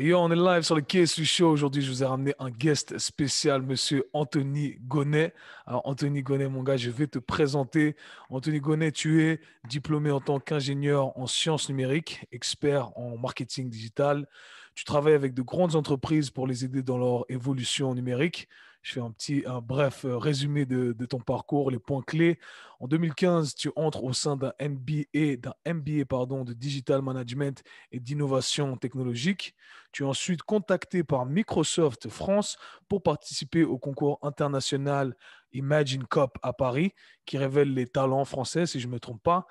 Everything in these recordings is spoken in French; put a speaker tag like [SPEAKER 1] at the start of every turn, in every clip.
[SPEAKER 1] Et on est live sur le KSU Show. Aujourd'hui, je vous ai ramené un guest spécial, monsieur Anthony Gonnet. Alors, Anthony Gonnet, mon gars, je vais te présenter. Anthony Gonnet, tu es diplômé en tant qu'ingénieur en sciences numériques, expert en marketing digital. Tu travailles avec de grandes entreprises pour les aider dans leur évolution numérique. Je fais un petit, un bref euh, résumé de, de ton parcours, les points clés. En 2015, tu entres au sein d'un MBA, d'un MBA pardon, de Digital Management et d'innovation technologique. Tu es ensuite contacté par Microsoft France pour participer au concours international Imagine Cup à Paris, qui révèle les talents français, si je ne me trompe pas.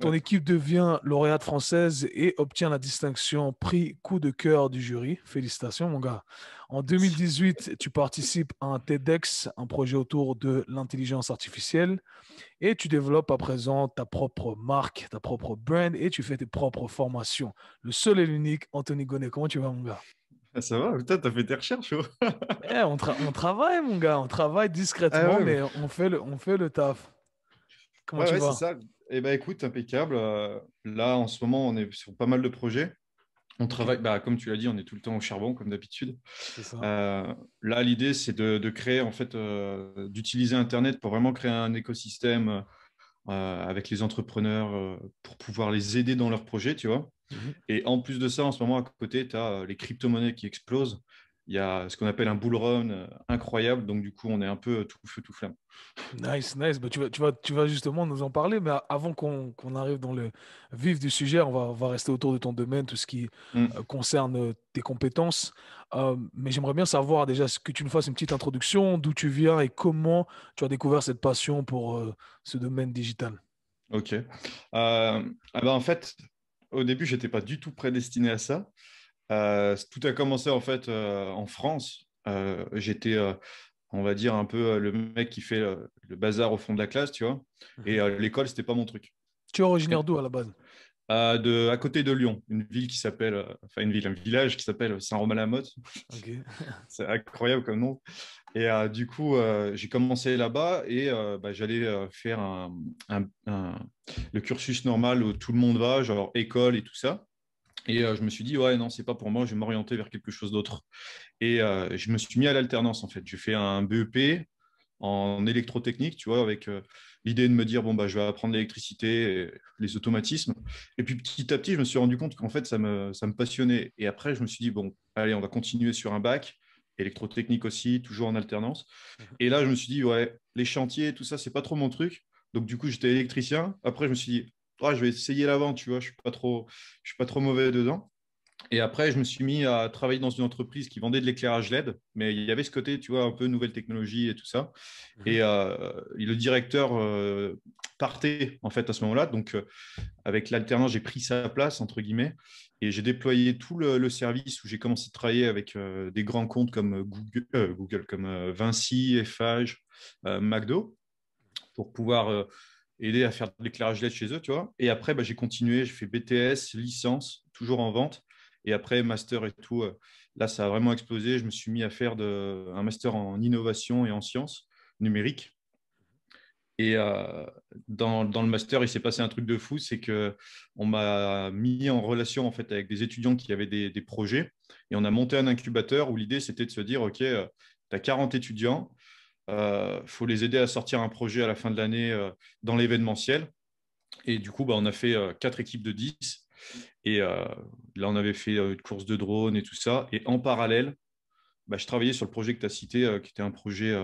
[SPEAKER 1] Ton équipe devient lauréate française et obtient la distinction prix coup de cœur du jury. Félicitations, mon gars. En 2018, tu participes à un TEDx, un projet autour de l'intelligence artificielle, et tu développes à présent ta propre marque, ta propre brand, et tu fais tes propres formations. Le seul et l'unique Anthony Gonnet. Comment tu vas, mon gars
[SPEAKER 2] ah, ça va, putain, t'as fait tes recherches.
[SPEAKER 1] Eh, on, travaille, mon gars, on travaille ah discrètement, mais on fait le taf. Oui, ouais, ça.
[SPEAKER 2] Eh ben, écoute, impeccable. Euh, là, en ce moment, on est sur pas mal de projets. On travaille, bah, comme tu l'as dit, on est tout le temps au charbon, comme d'habitude. Euh, là, l'idée, c'est de, créer, en fait, euh, d'utiliser Internet pour vraiment créer un écosystème avec les entrepreneurs pour pouvoir les aider dans leurs projets, tu vois. Mhm. Et en plus de ça, en ce moment, à côté, tu as les crypto-monnaies qui explosent il y a ce qu'on appelle un bullrun run euh, incroyable. Donc, du coup, on est un peu euh, tout feu, tout flamme.
[SPEAKER 1] Nice, nice. Bah, tu, vas, tu, vas, justement nous en parler. Mais avant qu'on arrive dans le vif du sujet, on va, va, rester autour de ton domaine, tout ce qui mm. euh, concerne tes compétences. mais j'aimerais bien savoir déjà ce que tu nous fasses une petite introduction, d'où tu viens et comment tu as découvert cette passion pour ce domaine digital.
[SPEAKER 2] Ok. Ah bah, en fait, au début, je n'étais pas du tout prédestiné à ça. Euh, tout a commencé en fait euh, en France. Euh, j'étais, on va dire, un peu le mec qui fait le bazar au fond de la classe, tu vois. Mhm. Et l'école, c'était pas mon truc. Tu es originaire d'où à la base de, à côté de Lyon, une ville qui s'appelle, enfin une ville, un village qui s'appelle Saint-Romain-la-Motte. c'est incroyable comme nom. Et du coup, j'ai commencé là-bas et bah, j'allais faire le cursus normal où tout le monde va, genre école et tout ça. Et euh, je me suis dit, ouais, non, c'est pas pour moi, je vais m'orienter vers quelque chose d'autre. Et euh, je me suis mis à l'alternance, en fait. J'ai fait un BEP en électrotechnique, tu vois, avec euh, l'idée de me dire, bon, bah, je vais apprendre l'électricité, les automatismes. Et puis petit à petit, je me suis rendu compte qu'en fait, ça me, ça me passionnait. Et après, je me suis dit, bon, allez, on va continuer sur un bac, électrotechnique aussi, toujours en alternance. Mhm. Et là, je me suis dit, ouais, les chantiers, tout ça, c'est pas trop mon truc. Donc, du coup, j'étais électricien. Après, je me suis dit, ah, je vais essayer l'avant, tu vois, je ne suis, pas trop, je suis pas trop mauvais dedans. Et après, je me suis mis à travailler dans une entreprise qui vendait de l'éclairage LED, mais il y avait ce côté, tu vois, un peu nouvelle technologie et tout ça. Mhm. Et euh, le directeur euh, partait, en fait, à ce moment-là. Donc, euh, avec l'alternance, j'ai pris sa place, entre guillemets, et j'ai déployé tout le, service où j'ai commencé à travailler avec des grands comptes comme Google, Google comme Vinci, Eiffage, McDo, pour pouvoir aider à faire de l'éclairage LED chez eux, tu vois. Et après, bah, j'ai continué, j'ai fait BTS, licence, toujours en vente. Et après, master et tout, euh, là, ça a vraiment explosé. Je me suis mis à faire de, un master en innovation et en sciences numériques. Et euh, dans, dans, le master, il s'est passé un truc de fou, c'est que on m'a mis en relation en fait avec des étudiants qui avaient des, des projets, et on a monté un incubateur où l'idée c'était de se dire, ok, tu as 40 étudiants, il euh, faut les aider à sortir un projet à la fin de l'année euh, dans l'événementiel. Et du coup, bah, on a fait euh, quatre équipes de 10. Et là, on avait fait une course de drone et tout ça. Et en parallèle, bah, je travaillais sur le projet que tu as cité, qui était un projet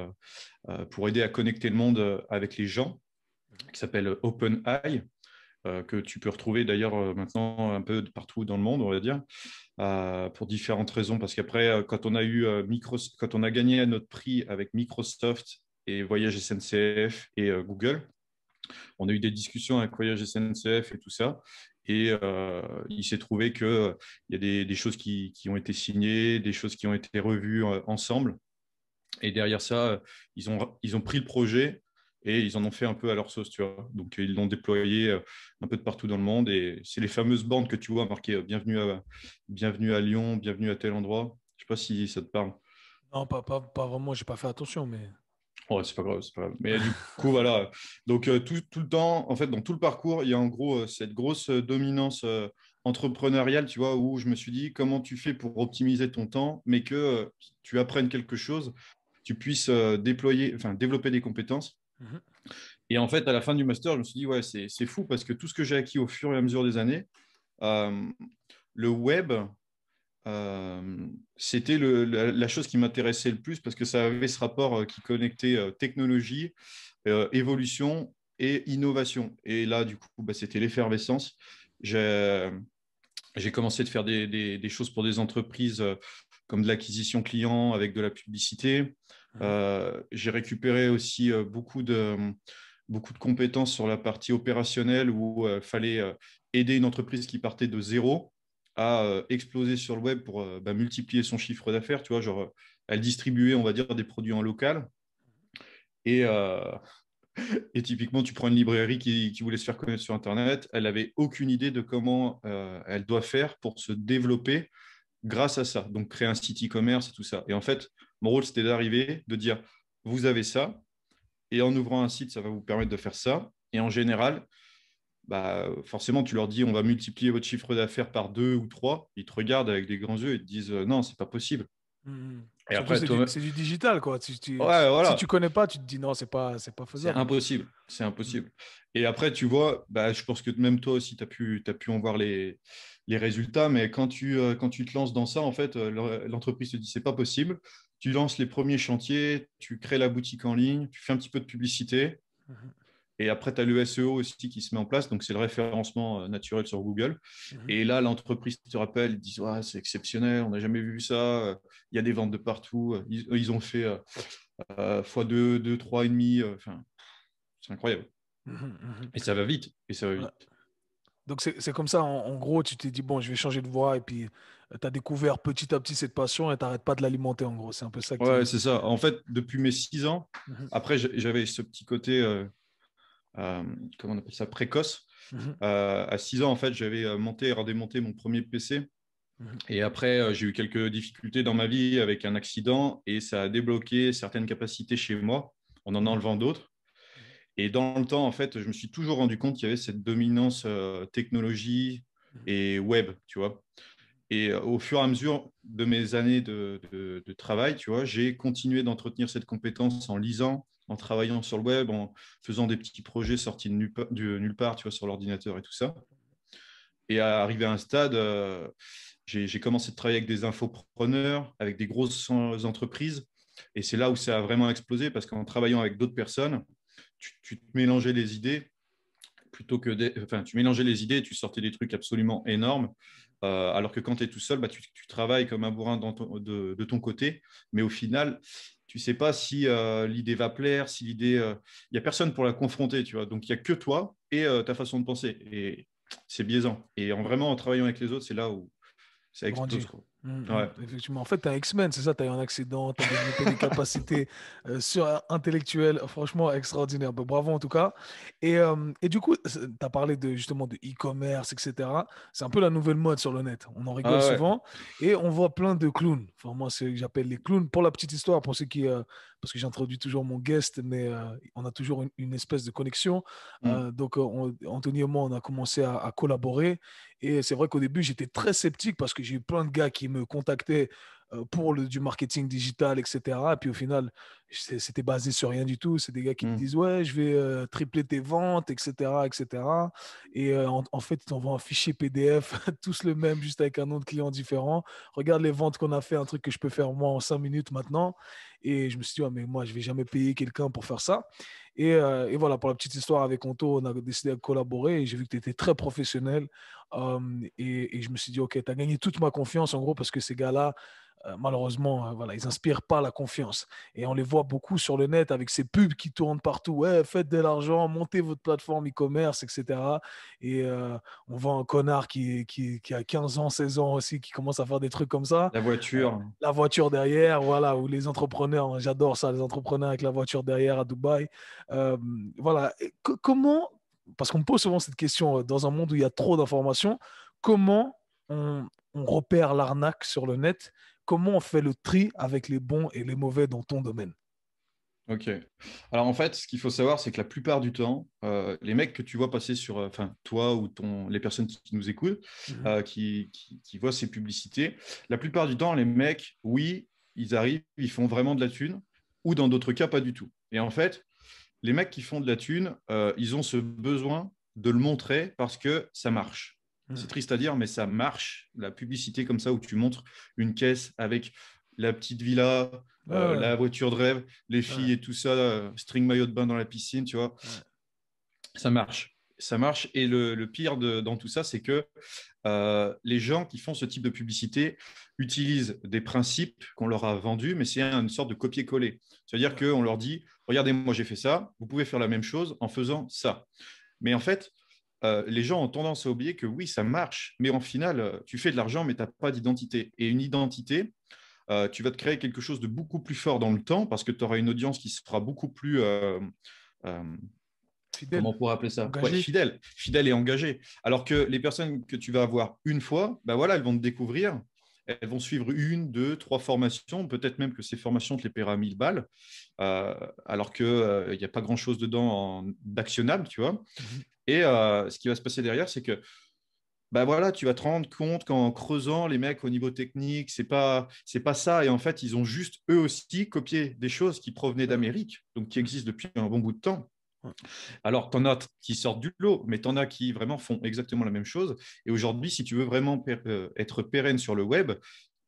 [SPEAKER 2] pour aider à connecter le monde avec les gens, qui s'appelle OpenEye. Euh, que tu peux retrouver d'ailleurs euh, maintenant un peu partout dans le monde, on va dire, euh, pour différentes raisons. Parce qu'après, quand on a eu quand on a gagné notre prix avec Microsoft et Voyage SNCF et Google, on a eu des discussions avec Voyage SNCF et tout ça. Et il s'est trouvé qu'il y a des, choses qui, ont été signées, des choses qui ont été revues ensemble. Et derrière ça, ils ont, ils ont pris le projet et ils en ont fait un peu à leur sauce, tu vois. Donc ils l'ont déployé euh, un peu de partout dans le monde et c'est les fameuses bandes que tu vois marquées euh, bienvenue à bienvenue à Lyon, bienvenue à tel endroit. Je sais pas si ça te parle.
[SPEAKER 1] Non, pas, pas, pas vraiment, j'ai pas fait attention, mais.
[SPEAKER 2] c'est pas grave, c'est pas grave. Mais du coup, voilà. Donc euh, tout, tout, le temps, en fait, dans tout le parcours, il y a en gros cette grosse dominance entrepreneuriale, tu vois, où je me suis dit comment tu fais pour optimiser ton temps, mais que tu apprennes quelque chose, tu puisses déployer, enfin développer des compétences et en fait, à la fin du master, je me suis dit, ouais, c'est fou parce que tout ce que j'ai acquis au fur et à mesure des années, euh, le web, euh, c'était la, la, chose qui m'intéressait le plus parce que ça avait ce rapport euh, qui connectait technologie, évolution et innovation. Et là, du coup, bah, c'était l'effervescence. J'ai commencé à faire des, des, choses pour des entreprises comme de l'acquisition client avec de la publicité. Euh, j'ai récupéré aussi euh, beaucoup de, euh, beaucoup de compétences sur la partie opérationnelle où il fallait aider une entreprise qui partait de zéro à exploser sur le web pour bah, multiplier son chiffre d'affaires, tu vois, genre, elle distribuait, on va dire, des produits en local. Et, et typiquement, tu prends une librairie qui, voulait se faire connaître sur Internet, elle n'avait aucune idée de comment elle doit faire pour se développer grâce à ça. Donc, créer un site e-commerce et tout ça. Et en fait, mon rôle, c'était d'arriver, de dire, vous avez ça, et en ouvrant un site, ça va vous permettre de faire ça. Et en général, bah, forcément, tu leur dis, on va multiplier votre chiffre d'affaires par deux ou trois. Ils te regardent avec des grands yeux et te disent, euh, non, c'est pas possible.
[SPEAKER 1] Mm, mm. Et après, c'est, du, digital, quoi. Si tu, ne tu connais pas, tu te dis non, c'est pas, c'est pas faisable. C'est impossible.
[SPEAKER 2] C'est impossible. Mm. Et après, tu vois, bah, je pense que même toi aussi, tu as pu, pu en voir les, résultats. Mais quand tu, euh, quand tu te lances dans ça, en fait, euh, l'entreprise te dit c'est pas possible tu lances les premiers chantiers, tu crées la boutique en ligne, tu fais un petit peu de publicité. Mhm. Et après, tu as le SEO aussi qui se met en place. Donc, c'est le référencement euh, naturel sur Google. Mhm. Et là, l'entreprise te rappelle, ils disent c'est exceptionnel, on n'a jamais vu ça. Il y a des ventes de partout. Ils, ont fait x2, 2, 3,5. Enfin, c'est incroyable. Mhm, et ça va vite. Et ça va vite.
[SPEAKER 1] Donc, c'est comme ça, en, en gros, tu t'es dit, bon, je vais changer de voie et puis tu as découvert petit à petit cette passion et tu n'arrêtes pas de l'alimenter en gros. C'est un peu ça. Que ouais, c'est ça. En fait,
[SPEAKER 2] depuis mes six ans, mhm. après j'avais ce petit côté, euh, euh, comment on appelle ça, précoce. Mhm. Euh, à six ans, en fait, j'avais monté et redémonté mon premier PC. Mhm. Et après, j'ai eu quelques difficultés dans ma vie avec un accident et ça a débloqué certaines capacités chez moi en en enlevant d'autres. Et dans le temps, en fait, je me suis toujours rendu compte qu'il y avait cette dominance technologie et web, tu vois. Et euh, au fur et à mesure de mes années de, travail, tu vois, j'ai continué d'entretenir cette compétence en lisant, en travaillant sur le web, en faisant des petits projets sortis de nulle part, nulle part tu vois, sur l'ordinateur et tout ça. Et à arriver à un stade, euh, j'ai commencé de travailler avec des infopreneurs, avec des grosses entreprises. Et c'est là où ça a vraiment explosé parce qu'en travaillant avec d'autres personnes, tu, tu, te mélangeais les idées plutôt que de... enfin, tu mélangeais les idées tu sortais des trucs absolument énormes. Euh, alors que quand tu es tout seul, bah, tu, travailles comme un bourrin de, ton côté, mais au final, tu sais pas si euh, l'idée va plaire, si l'idée, il euh, n'y a personne pour la confronter, tu vois. Donc il n'y a que toi et ta façon de penser, et c'est biaisant. Et en vraiment en travaillant avec les autres, c'est là où ça explose. Quoi. Mm, mm.
[SPEAKER 1] Effectivement. En fait, un X-Men, c'est ça, as eu un accident, t'as développé des capacités euh, sur euh, franchement extraordinaire, bah, bravo en tout cas. Et, euh, et du coup, tu as parlé de, justement de e-commerce, etc. C'est un peu la nouvelle mode sur le net. On en rigole ah souvent. Et on voit plein de clowns. Enfin, moi, c'est j'appelle les clowns. Pour la petite histoire, pour ceux qui. parce que j'introduis toujours mon guest, mais on a toujours une, espèce de connexion. Mm. donc, Anthony et moi, on a commencé à, à collaborer. Et c'est vrai qu'au début, j'étais très sceptique parce que j'ai eu plein de gars qui me contacter euh, pour le, du marketing digital, etc. puis au final, c'était basé sur rien du tout. C'est des gars qui me mmh. disent Ouais, je vais euh, tripler tes ventes, etc. etc. Et euh, en, fait, ils t'envoient un fichier PDF, tous le même, juste avec un nom de client différent. Regarde les ventes qu'on a fait, un truc que je peux faire moi en cinq minutes maintenant. Et je me suis dit, mais moi, je ne vais jamais payer quelqu'un pour faire ça. Et, voilà, pour la petite histoire avec Conto on a décidé de collaborer j'ai vu que tu étais très professionnel. Hum, et, et, je me suis dit, OK, tu as gagné toute ma confiance en gros parce que ces gars-là, euh, malheureusement, euh, ils n'inspirent pas la confiance. Et on les voit beaucoup sur le net avec ces pubs qui tournent partout. Ouais, faites de l'argent, montez votre plateforme e-commerce, etc. Et euh, on voit un connard qui, a 15 ans, 16 ans aussi, qui commence à faire des trucs comme ça. La
[SPEAKER 2] voiture.
[SPEAKER 1] la voiture derrière, voilà, ou les entrepreneurs. Hein, j'adore ça, les entrepreneurs avec la voiture derrière à Dubaï. voilà. comment, parce qu'on me pose souvent cette question dans un monde où il y a trop d'informations, comment on repère l'arnaque sur le net comment on fait le tri avec les bons et les mauvais dans ton domaine
[SPEAKER 2] Ok. Alors en fait, ce qu'il faut savoir, c'est que la plupart du temps, euh, les mecs que tu vois passer sur, euh, enfin toi ou ton, les personnes qui nous écoutent, mhm. euh, qui, qui, voient ces publicités, la plupart du temps, les mecs, oui, ils arrivent, ils font vraiment de la thune, ou dans d'autres cas, pas du tout. Et en fait, les mecs qui font de la thune, ils ont ce besoin de le montrer parce que ça marche. C'est hmm. triste à dire, mais ça marche, la publicité comme ça, où tu montres une caisse avec la petite villa, euh, la voiture de rêve, les filles et tout ça, euh, string maillot de bain dans la piscine, tu vois. Ça marche. Ça marche. Et le, pire dans tout ça, c'est que euh, les gens qui font ce type de publicité utilisent des principes qu'on leur a vendus, mais c'est une sorte de copier-coller. C'est-à-dire qu'on leur dit, regardez, moi j'ai fait ça, vous pouvez faire la même chose en faisant ça. Mais en fait, euh, les gens ont tendance à oublier que oui, ça marche, mais en final, euh, tu fais de l'argent, mais tu n'as pas d'identité. Et une identité, euh, tu vas te créer quelque chose de beaucoup plus fort dans le temps parce que tu auras une audience qui sera beaucoup plus... fidèle. Comment appeler ça Fidèle. Fidèle et engagée. Alors que les personnes que tu vas avoir une fois, ben voilà, elles vont te découvrir. Elles vont suivre une, deux, trois formations. Peut-être même que ces formations te les à 1000 balles, alors qu'il n'y a pas grand-chose dedans d'actionnable, tu vois. Mhm. Et euh, ce qui va se passer derrière, c'est que bah voilà, tu vas te rendre compte qu'en creusant les mecs au niveau technique, c'est pas c'est pas ça. Et en fait, ils ont juste eux aussi copié des choses qui provenaient d'Amérique, donc qui existent depuis un bon bout de temps. Alors, tu en as qui sortent du lot, mais tu en as qui vraiment font exactement la même chose. Et aujourd'hui, si tu veux vraiment euh, être pérenne sur le web,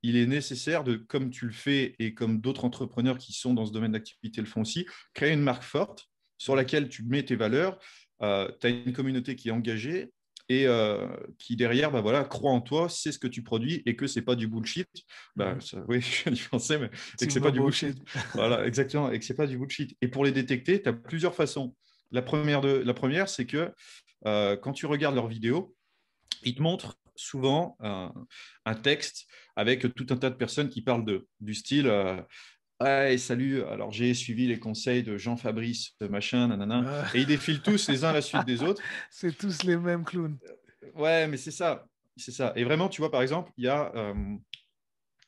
[SPEAKER 2] il est nécessaire de, comme tu le fais et comme d'autres entrepreneurs qui sont dans ce domaine d'activité le font aussi, créer une marque forte sur laquelle tu mets tes valeurs, euh, tu as une communauté qui est engagée et euh, qui derrière bah, voilà, croit en toi, sait ce que tu produis et que c'est pas du bullshit. Bah, mm-hmm. oui, je viens mais et que c'est pas du bullshit. voilà, exactement, et que c'est pas du bullshit. Et pour les détecter, tu as plusieurs façons. La première, de, la première c'est que euh, quand tu regardes leurs vidéos, ils te montrent souvent un texte avec tout un tas de personnes qui parlent de du style Ouais, salut. Alors, j'ai suivi les conseils de Jean-Fabrice, euh, machin, nanana. Ah. Et ils défilent tous les uns à la suite des autres.
[SPEAKER 1] C'est tous les mêmes clowns. Euh,
[SPEAKER 2] ouais, mais c'est ça. C'est ça. Et vraiment, tu vois, par exemple, il y a, euh,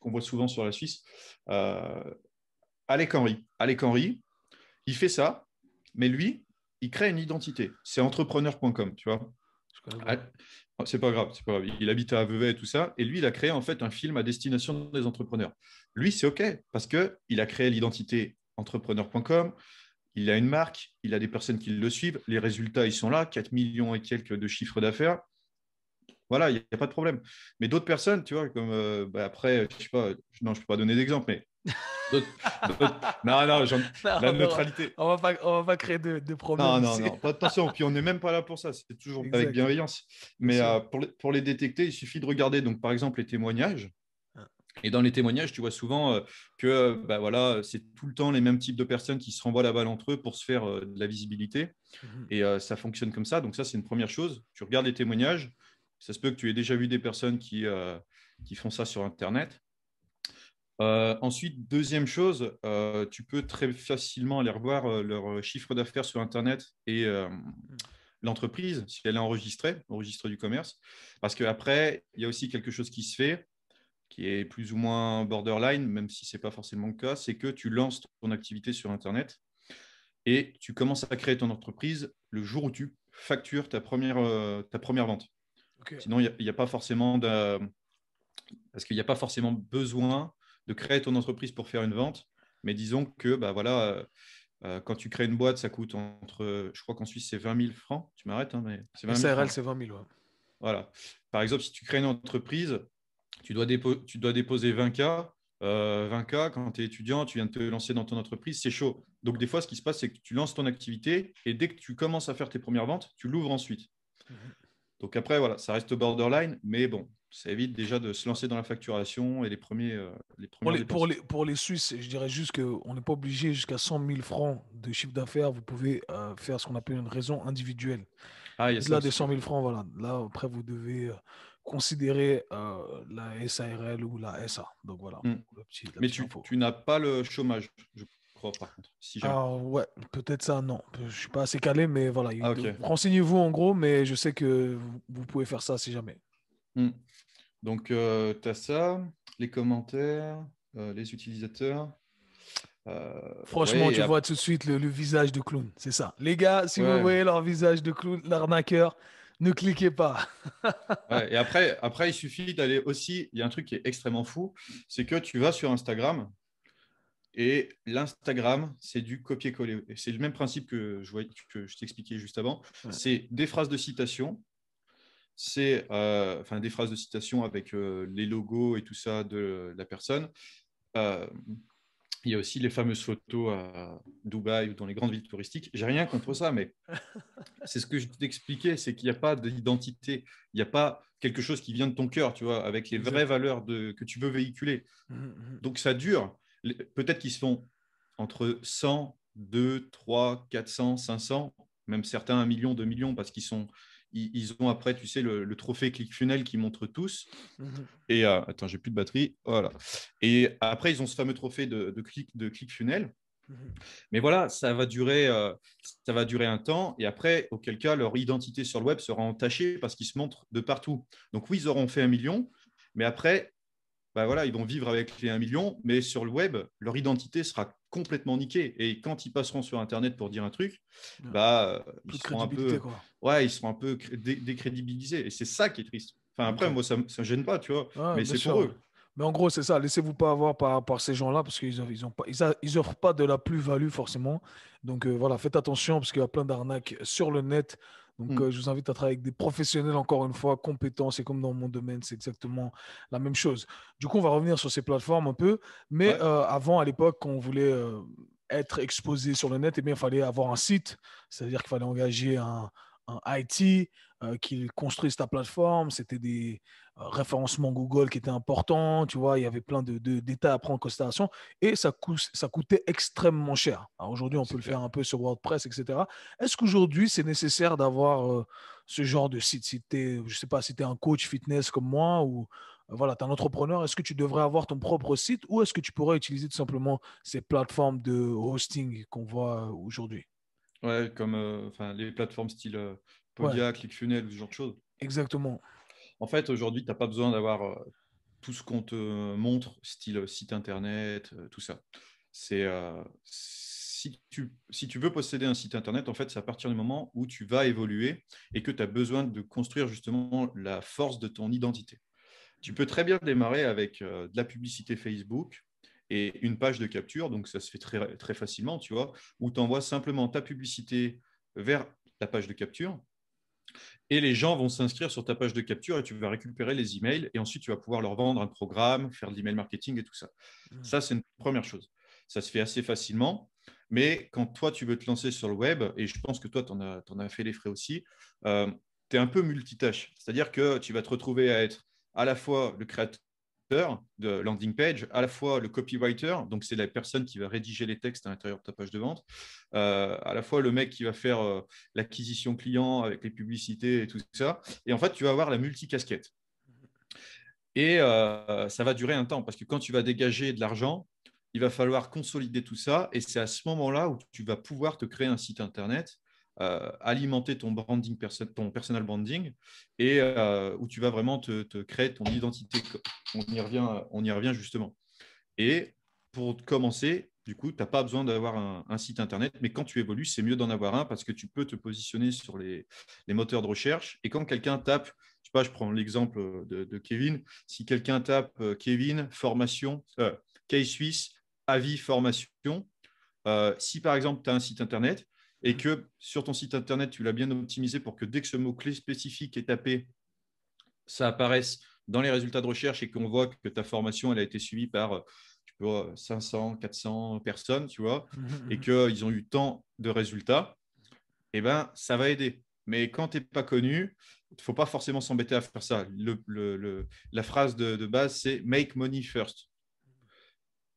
[SPEAKER 2] qu'on voit souvent sur la Suisse, Alec Henry. Alec Henry, il fait ça, mais lui, il crée une identité. C'est entrepreneur.com, tu vois. Ah, oh, c'est pas grave, c'est Il habite à Vevey et tout ça. Et lui, il a créé en fait un film à destination des entrepreneurs. Lui, c'est OK parce que il a créé l'identité entrepreneur.com. Il a une marque, il a des personnes qui le suivent. Les résultats, ils sont là, 4 millions et quelques de chiffres d'affaires. Voilà, il n'y a, pas de problème. Mais d'autres personnes, tu vois, comme euh, bah, après, je sais non, je peux pas donner d'exemple, mais non, non, la neutralité. On va pas, on va pas créer de, de Non, non, attention. Puis on n'est même pas là pour ça. C'est toujours avec bienveillance. Mais euh, pour, les, détecter, il suffit de regarder. Donc, par exemple, les témoignages. Ah. Et dans les témoignages, tu vois souvent euh, que euh, bah, voilà, c'est tout le temps les mêmes types de personnes qui se renvoient la balle entre eux pour se faire de la visibilité. Mhm. Et ça fonctionne comme ça. Donc ça, c'est une première chose. Tu regardes les témoignages. Ça se peut que tu aies déjà vu des personnes qui, qui font ça sur Internet. Euh, ensuite, deuxième chose, euh, tu peux très facilement aller revoir euh, leur chiffre d'affaires sur Internet et l'entreprise, si elle est enregistrée au registre du commerce. Parce qu'après, il y a aussi quelque chose qui se fait, qui est plus ou moins borderline, même si ce n'est pas forcément le cas, c'est que tu lances ton activité sur Internet et tu commences à créer ton entreprise le jour où tu factures ta première, ta première vente. Sinon, il n'y a, pas forcément de... Parce qu'il n'y a pas forcément besoin de créer ton entreprise pour faire une vente. Mais disons que, bah voilà, euh, euh, quand tu crées une boîte, ça coûte entre, je crois qu'en Suisse, c'est 20 000 francs. Tu m'arrêtes, hein, mais c'est 20 000. c'est 20 000, Voilà. Par exemple, si tu crées une entreprise, tu dois, déposer 20K. 20K, euh, quand tu es étudiant, tu viens de te lancer dans ton entreprise, c'est chaud. Donc, des fois, ce qui se passe, c'est que tu lances ton activité et dès que tu commences à faire tes premières ventes, tu l'ouvres ensuite. Mhm. Donc, après, voilà, ça reste borderline, mais bon, ça évite déjà de se lancer dans la facturation et les premiers. Euh, les pour, les, pour, les,
[SPEAKER 1] pour, les, Suisses, je dirais juste qu'on n'est pas obligé jusqu'à 100 000 francs de chiffre d'affaires. Vous pouvez euh, faire ce qu'on appelle une raison individuelle. Ah, là, des 100 000 francs, voilà. Là, après, vous devez euh, considérer la SARL ou la SA. Donc voilà. Hmm. Mais
[SPEAKER 2] tu, tu n'as pas le chômage, je par contre. Si ah,
[SPEAKER 1] ouais, peut-être ça, non. Je suis pas assez calé, mais voilà. Ah, Renseignez-vous en gros, mais je sais que vous pouvez faire ça si jamais.
[SPEAKER 2] Hmm. Donc, euh, tu as ça, les commentaires, euh, les utilisateurs. Euh, Franchement, tu vois
[SPEAKER 1] tout de suite le, visage de clown, c'est ça. Les gars, si vous voyez leur visage de clown, l'arnaqueur, ne cliquez pas.
[SPEAKER 2] et après, après, il suffit d'aller aussi. Il y a un truc qui est extrêmement fou, c'est que tu vas sur Instagram et l'Instagram, c'est du copier-coller. C'est le même principe que je, que je t'expliquais juste avant. C'est des phrases de citation c'est euh, des phrases de citation avec euh, les logos et tout ça de la personne. Euh, il y a aussi les fameuses photos à Dubaï ou dans les grandes villes touristiques. J'ai rien contre ça, mais c'est ce que je t'expliquais, c'est qu'il n'y a pas d'identité, il n'y a pas quelque chose qui vient de ton cœur, tu vois, avec les vraies valeurs de, que tu veux véhiculer. Mmh, mmh. Donc ça dure. Peut-être qu'ils font entre 100, 2, 3, 400, 500, même certains 1 million, 2 millions, parce qu'ils sont ils, ont après, tu sais, le, trophée trophée Funnel qui montre tous. Mhm. Et euh, attends, j'ai plus de batterie. Voilà. Oh et après, ils ont ce fameux trophée de, click de funnel mhm. Mais voilà, ça va, durer, euh, ça va durer un temps et après, auquel cas, leur identité sur le web sera entachée parce qu'ils se montrent de partout. Donc oui, ils auront fait un million, mais après, bah voilà, ils vont vivre avec les un million, mais sur le web, leur identité sera complètement niqués. Et quand ils passeront sur Internet pour dire un truc, bah, euh, ils, seront un peu, ouais, ils seront un peu décrédibilisés. Et c'est ça qui est triste. Enfin, après, moi, ça ne gêne pas, tu vois, mais c'est pour eux.
[SPEAKER 1] Mais en gros, c'est ça. Laissez-vous pas avoir par, par ces gens-là parce qu'ils ils ont pas, ils, pas de la plus-value forcément. Donc euh, voilà, faites attention parce qu'il y a plein d'arnaques sur le net. Donc, mmh. je vous invite à travailler avec des professionnels, encore une fois, compétents. C'est comme dans mon domaine, c'est exactement la même chose. Du coup, on va revenir sur ces plateformes un peu. Mais avant, à l'époque, quand on voulait être exposé sur le net, et eh bien, il fallait avoir un site, c'est-à-dire qu'il fallait engager un IT, euh, qu'ils construisent ta plateforme. C'était des euh, référencements Google qui étaient importants, tu vois, il y avait plein de, détails à prendre en considération et ça, ça coûtait extrêmement cher. Aujourd'hui, on peut le faire un peu sur WordPress, etc. Est-ce qu'aujourd'hui, c'est nécessaire d'avoir euh, ce genre de site Si tu je sais pas, si tu es un coach fitness comme moi ou voilà, tu es un entrepreneur, est-ce que tu devrais avoir ton propre site ou est-ce que tu pourrais utiliser tout simplement ces plateformes de hosting qu'on voit aujourd'hui
[SPEAKER 2] Ouais, comme euh, les plateformes style euh, Podia, ouais. ou ce genre de choses. Exactement. En fait, aujourd'hui, tu n'as pas besoin d'avoir euh, tout ce qu'on te montre, style site internet, tout ça. C'est si tu, si tu, veux posséder un site internet, en fait, c'est à partir du moment où tu vas évoluer et que tu as besoin de construire justement la force de ton identité. Tu peux très bien démarrer avec de la publicité Facebook, et une page de capture, donc ça se fait très, très facilement, tu vois, où tu envoies simplement ta publicité vers la page de capture, et les gens vont s'inscrire sur ta page de capture et tu vas récupérer les emails, et ensuite tu vas pouvoir leur vendre un programme, faire de l'email marketing et tout ça. Mmh. Ça, c'est une première chose. Ça se fait assez facilement. Mais quand toi, tu veux te lancer sur le web, et je pense que toi, tu en, as fait les frais aussi, euh, tu es un peu multitâche. C'est-à-dire que tu vas te retrouver à être à la fois le créateur de landing page, à la fois le copywriter, donc c'est la personne qui va rédiger les textes à l'intérieur de ta page de vente, euh, à la fois le mec qui va faire euh, l'acquisition client avec les publicités et tout ça. Et en fait, tu vas avoir la multicasquette. Et euh, ça va durer un temps parce que quand tu vas dégager de l'argent, il va falloir consolider tout ça. Et c'est à ce moment-là où tu vas pouvoir te créer un site internet euh, alimenter ton branding, ton personal branding, et euh, où tu vas vraiment te, créer ton identité. On y revient, on y revient justement. Et pour commencer, du coup, tu n'as pas besoin d'avoir un, site internet, mais quand tu évolues, c'est mieux d'en avoir un parce que tu peux te positionner sur les, moteurs de recherche. Et quand quelqu'un tape, je sais pas, je prends l'exemple de, Kevin, si quelqu'un tape euh, Kevin, formation, K-Suisse, avis, formation, si par exemple tu as un site internet, et que sur ton site internet, tu l'as bien optimisé pour que dès que ce mot-clé spécifique est tapé, ça apparaisse dans les résultats de recherche et qu'on voit que ta formation elle a été suivie par 500, euh, 400 personnes, tu vois, et qu'ils ont eu tant de résultats, eh ben, ça va aider. Mais quand tu n'es pas connu, il ne faut pas forcément s'embêter à faire ça. la phrase de, base, c'est make money first.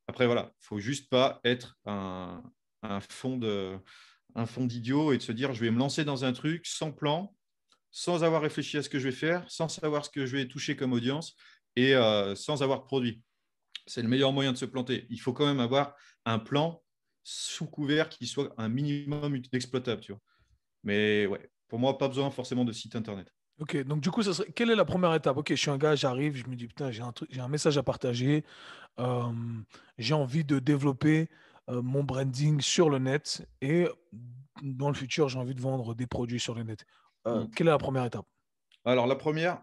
[SPEAKER 2] Après, voilà, il ne faut juste pas être un, un fond de, un fond d'idiot et de se dire je vais me lancer dans un truc sans plan, sans avoir réfléchi à ce que je vais faire, sans savoir ce que je vais toucher comme audience et euh, sans avoir produit. C'est le meilleur moyen de se planter. Il faut quand même avoir un plan sous couvert qui soit un minimum exploitable. Tu vois. Mais ouais, pour moi, pas besoin forcément de site internet.
[SPEAKER 1] Ok, donc du coup, ça serait... quelle est la première étape Ok, je suis un gars, j'arrive, je me dis, putain, j'ai un, truc, j'ai un message à partager, euh, j'ai envie de développer euh, mon branding sur le net et dans le futur, j'ai envie de vendre des produits sur le net. Euh, hmm. quelle est la première étape
[SPEAKER 2] Alors, la première,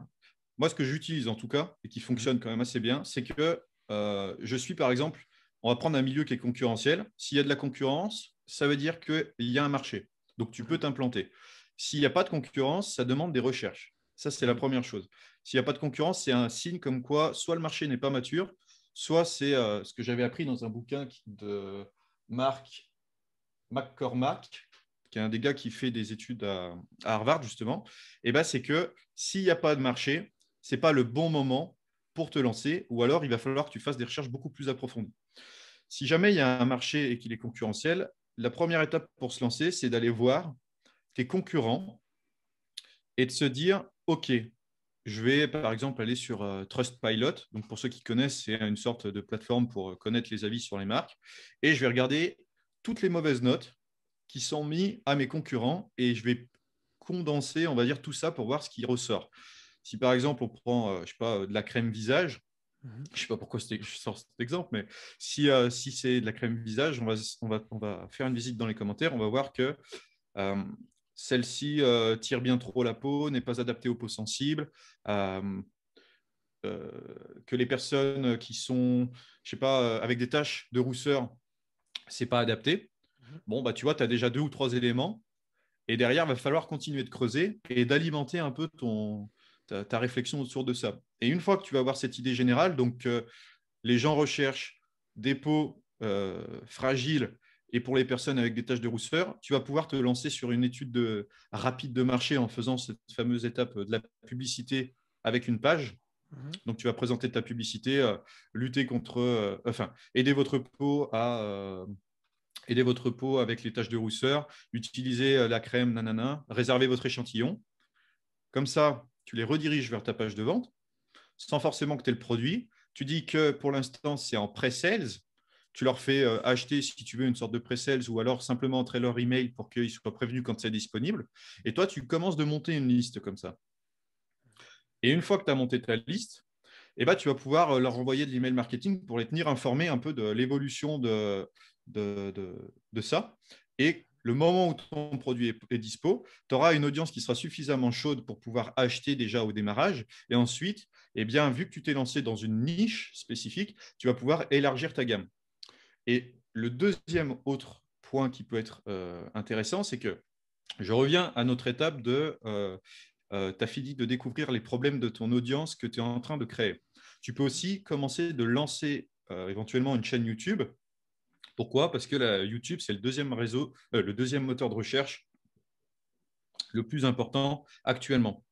[SPEAKER 2] moi, ce que j'utilise en tout cas, et qui hmm. fonctionne quand même assez bien, c'est que euh, je suis, par exemple, on va prendre un milieu qui est concurrentiel. S'il y a de la concurrence, ça veut dire qu'il y a un marché. Donc, tu peux hmm. t'implanter. S'il n'y a pas de concurrence, ça demande des recherches. Ça, c'est la première chose. S'il n'y a pas de concurrence, c'est un signe comme quoi soit le marché n'est pas mature, Soit c'est euh, ce que j'avais appris dans un bouquin de Mark McCormack, qui est un des gars qui fait des études à, Harvard, justement. Et eh ben, c'est que s'il n'y a pas de marché, ce n'est pas le bon moment pour te lancer, ou alors il va falloir que tu fasses des recherches beaucoup plus approfondies. Si jamais il y a un marché et qu'il est concurrentiel, la première étape pour se lancer, c'est d'aller voir tes concurrents et de se dire, OK, je vais par exemple aller sur Trust euh, Trustpilot. Donc pour ceux qui connaissent, c'est une sorte de plateforme pour euh, connaître les avis sur les marques. Et je vais regarder toutes les mauvaises notes qui sont mises à mes concurrents et je vais condenser, on va dire, tout ça pour voir ce qui ressort. Si par exemple on prend, euh, je sais pas, de la crème visage, je mhm. ne je sais pas pourquoi je sors cet exemple, mais si, si c'est de la crème visage, on va, on, va, on va faire une visite dans les commentaires, on va voir que celle-ci tire bien trop la peau, n'est pas adaptée aux peaux sensibles, euh, euh, que les personnes qui sont, je sais pas, euh, avec des tâches de rousseur, c'est pas adapté. Mhm. Bon, bah, tu vois, tu as déjà deux ou trois éléments. Et derrière, il va falloir continuer de creuser et d'alimenter un peu ton, ta, réflexion autour de ça. Et une fois que tu vas avoir cette idée générale, donc les gens recherchent des pots fragiles et pour les personnes avec des tâches de rousseur, tu vas pouvoir te lancer sur une étude rapide de marché en faisant cette fameuse étape euh, de la publicité avec une page. Mhm. Donc, tu vas présenter ta publicité, euh, lutter contre, euh, enfin, aider votre peau à votre peau avec les taches de rousseur, utiliser la crème, nanana, réserver votre échantillon. Comme ça, tu les rediriges vers ta page de vente, sans forcément que tu aies le produit. Tu dis que pour l'instant, c'est en pré-sales, tu leur fais euh, acheter, si tu veux, une sorte de pre-sales ou alors simplement entrer leur email pour qu'ils soient prévenus quand c'est disponible. Et toi, tu commences de monter une liste comme ça. Et une fois que tu as monté ta liste, eh ben, tu vas pouvoir euh, leur envoyer de l'email marketing pour les tenir informés un peu de l'évolution de, de, ça. Et le moment où ton produit est, dispo, tu auras une audience qui sera suffisamment chaude pour pouvoir acheter déjà au démarrage. Et ensuite, eh bien, vu que tu t'es lancé dans une niche spécifique, tu vas pouvoir élargir ta gamme. Et le deuxième autre point qui peut être euh, intéressant, c'est que je reviens à notre étape de euh, euh tu as fini de découvrir les problèmes de ton audience que tu es en train de créer. Tu peux aussi commencer de lancer euh, éventuellement une chaîne YouTube. Pourquoi Parce que la YouTube, c'est le deuxième réseau, le deuxième moteur de recherche le plus important actuellement.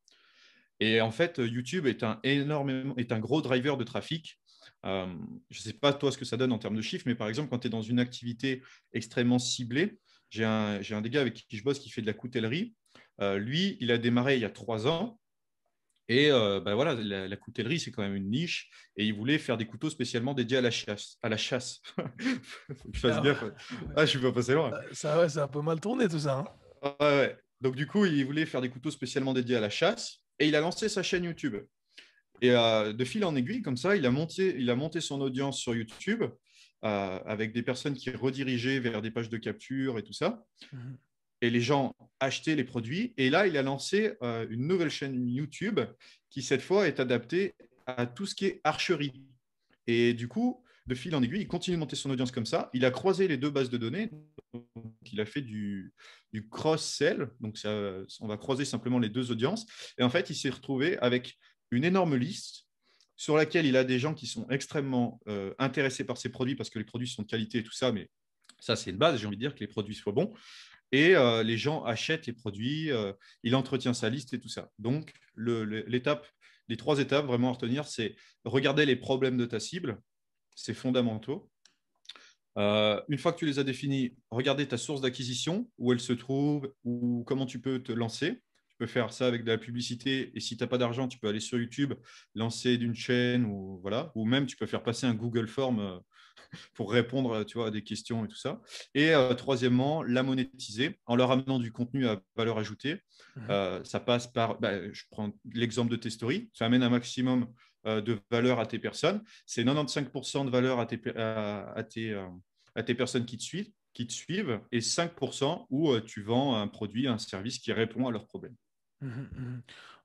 [SPEAKER 2] Et en fait, YouTube est est un gros driver de trafic euh, je ne sais pas toi ce que ça donne en termes de chiffres, mais par exemple, quand tu es dans une activité extrêmement ciblée, j'ai un, j'ai un des gars avec qui je bosse qui fait de la coutellerie. Euh, lui, il a démarré il y a trois ans. Et euh, ben voilà, la, coutellerie, c'est quand même une niche. Et il voulait faire des couteaux spécialement dédiés à la chasse. À la chasse. Faut que je fasse ah,
[SPEAKER 1] Ah, je suis pas passé loin. Ça, ouais, un peu mal tourné tout ça.
[SPEAKER 2] Hein. Ouais, ouais. Donc du coup, il voulait faire des couteaux spécialement dédiés à la chasse. Et il a lancé sa chaîne YouTube. Et euh, de fil en aiguille, comme ça, il a monté, il a monté son audience sur YouTube euh, avec des personnes qui redirigeaient vers des pages de capture et tout ça. Mhm. Et les gens achetaient les produits. Et là, il a lancé euh, une nouvelle chaîne YouTube qui, cette fois, est adaptée à tout ce qui est archerie. Et du coup, de fil en aiguille, il continue de monter son audience comme ça. Il a croisé les deux bases de données. il a fait du, du cross-sell. Donc, on va croiser simplement les deux audiences. Et en fait, il s'est retrouvé avec une énorme liste sur laquelle il a des gens qui sont extrêmement euh, intéressés par ses produits parce que les produits sont de qualité et tout ça, mais ça c'est une base, j'ai envie de dire que les produits soient bons. Et euh, les gens achètent les produits, euh, il entretient sa liste et tout ça. Donc l'étape, les trois étapes vraiment à retenir, c'est regarder les problèmes de ta cible, c'est fondamental. une fois que tu les as définis, regarder ta source d'acquisition, où elle se trouve, ou comment tu peux te lancer faire ça avec de la publicité. Et si tu n'as pas d'argent, tu peux aller sur YouTube, lancer d'une chaîne ou voilà, ou même tu peux faire passer un Google Form euh, pour répondre, tu vois, à des questions et tout ça. Et euh, troisièmement, la monétiser en leur amenant du contenu à valeur ajoutée. Mhm. Euh, ça passe par, bah, je prends l'exemple de tes stories, ça amène un maximum de valeur à tes personnes. C'est 95% de valeur à tes, tes, à tes personnes qui te suivent qui te suivent et 5% où tu vends un produit, un service qui répond à leurs problèmes.
[SPEAKER 1] Mmh mmh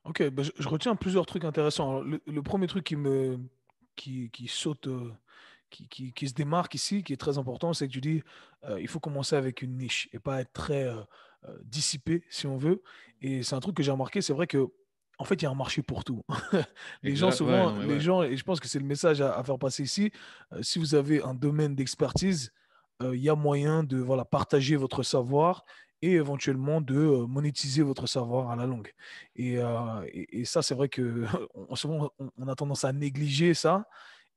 [SPEAKER 1] ok, bah, je, retiens plusieurs trucs intéressants. le, premier truc qui me qui, saute, euh, qui, qui, se démarque ici, qui est très important, c'est que tu dis euh, il faut commencer avec une niche et pas être très euh, dissipé, si on veut. Et c'est un truc que j'ai remarqué. C'est vrai que en fait, il y a un marché pour tout. les gens, souvent, les gens, et je pense que c'est le message à, faire passer ici. si vous avez un domaine d'expertise, il y a moyen de voilà, partager votre savoir et éventuellement de euh, monétiser votre savoir à la longue. Et, euh, et, ça, c'est vrai que on, souvent, on, a tendance à négliger ça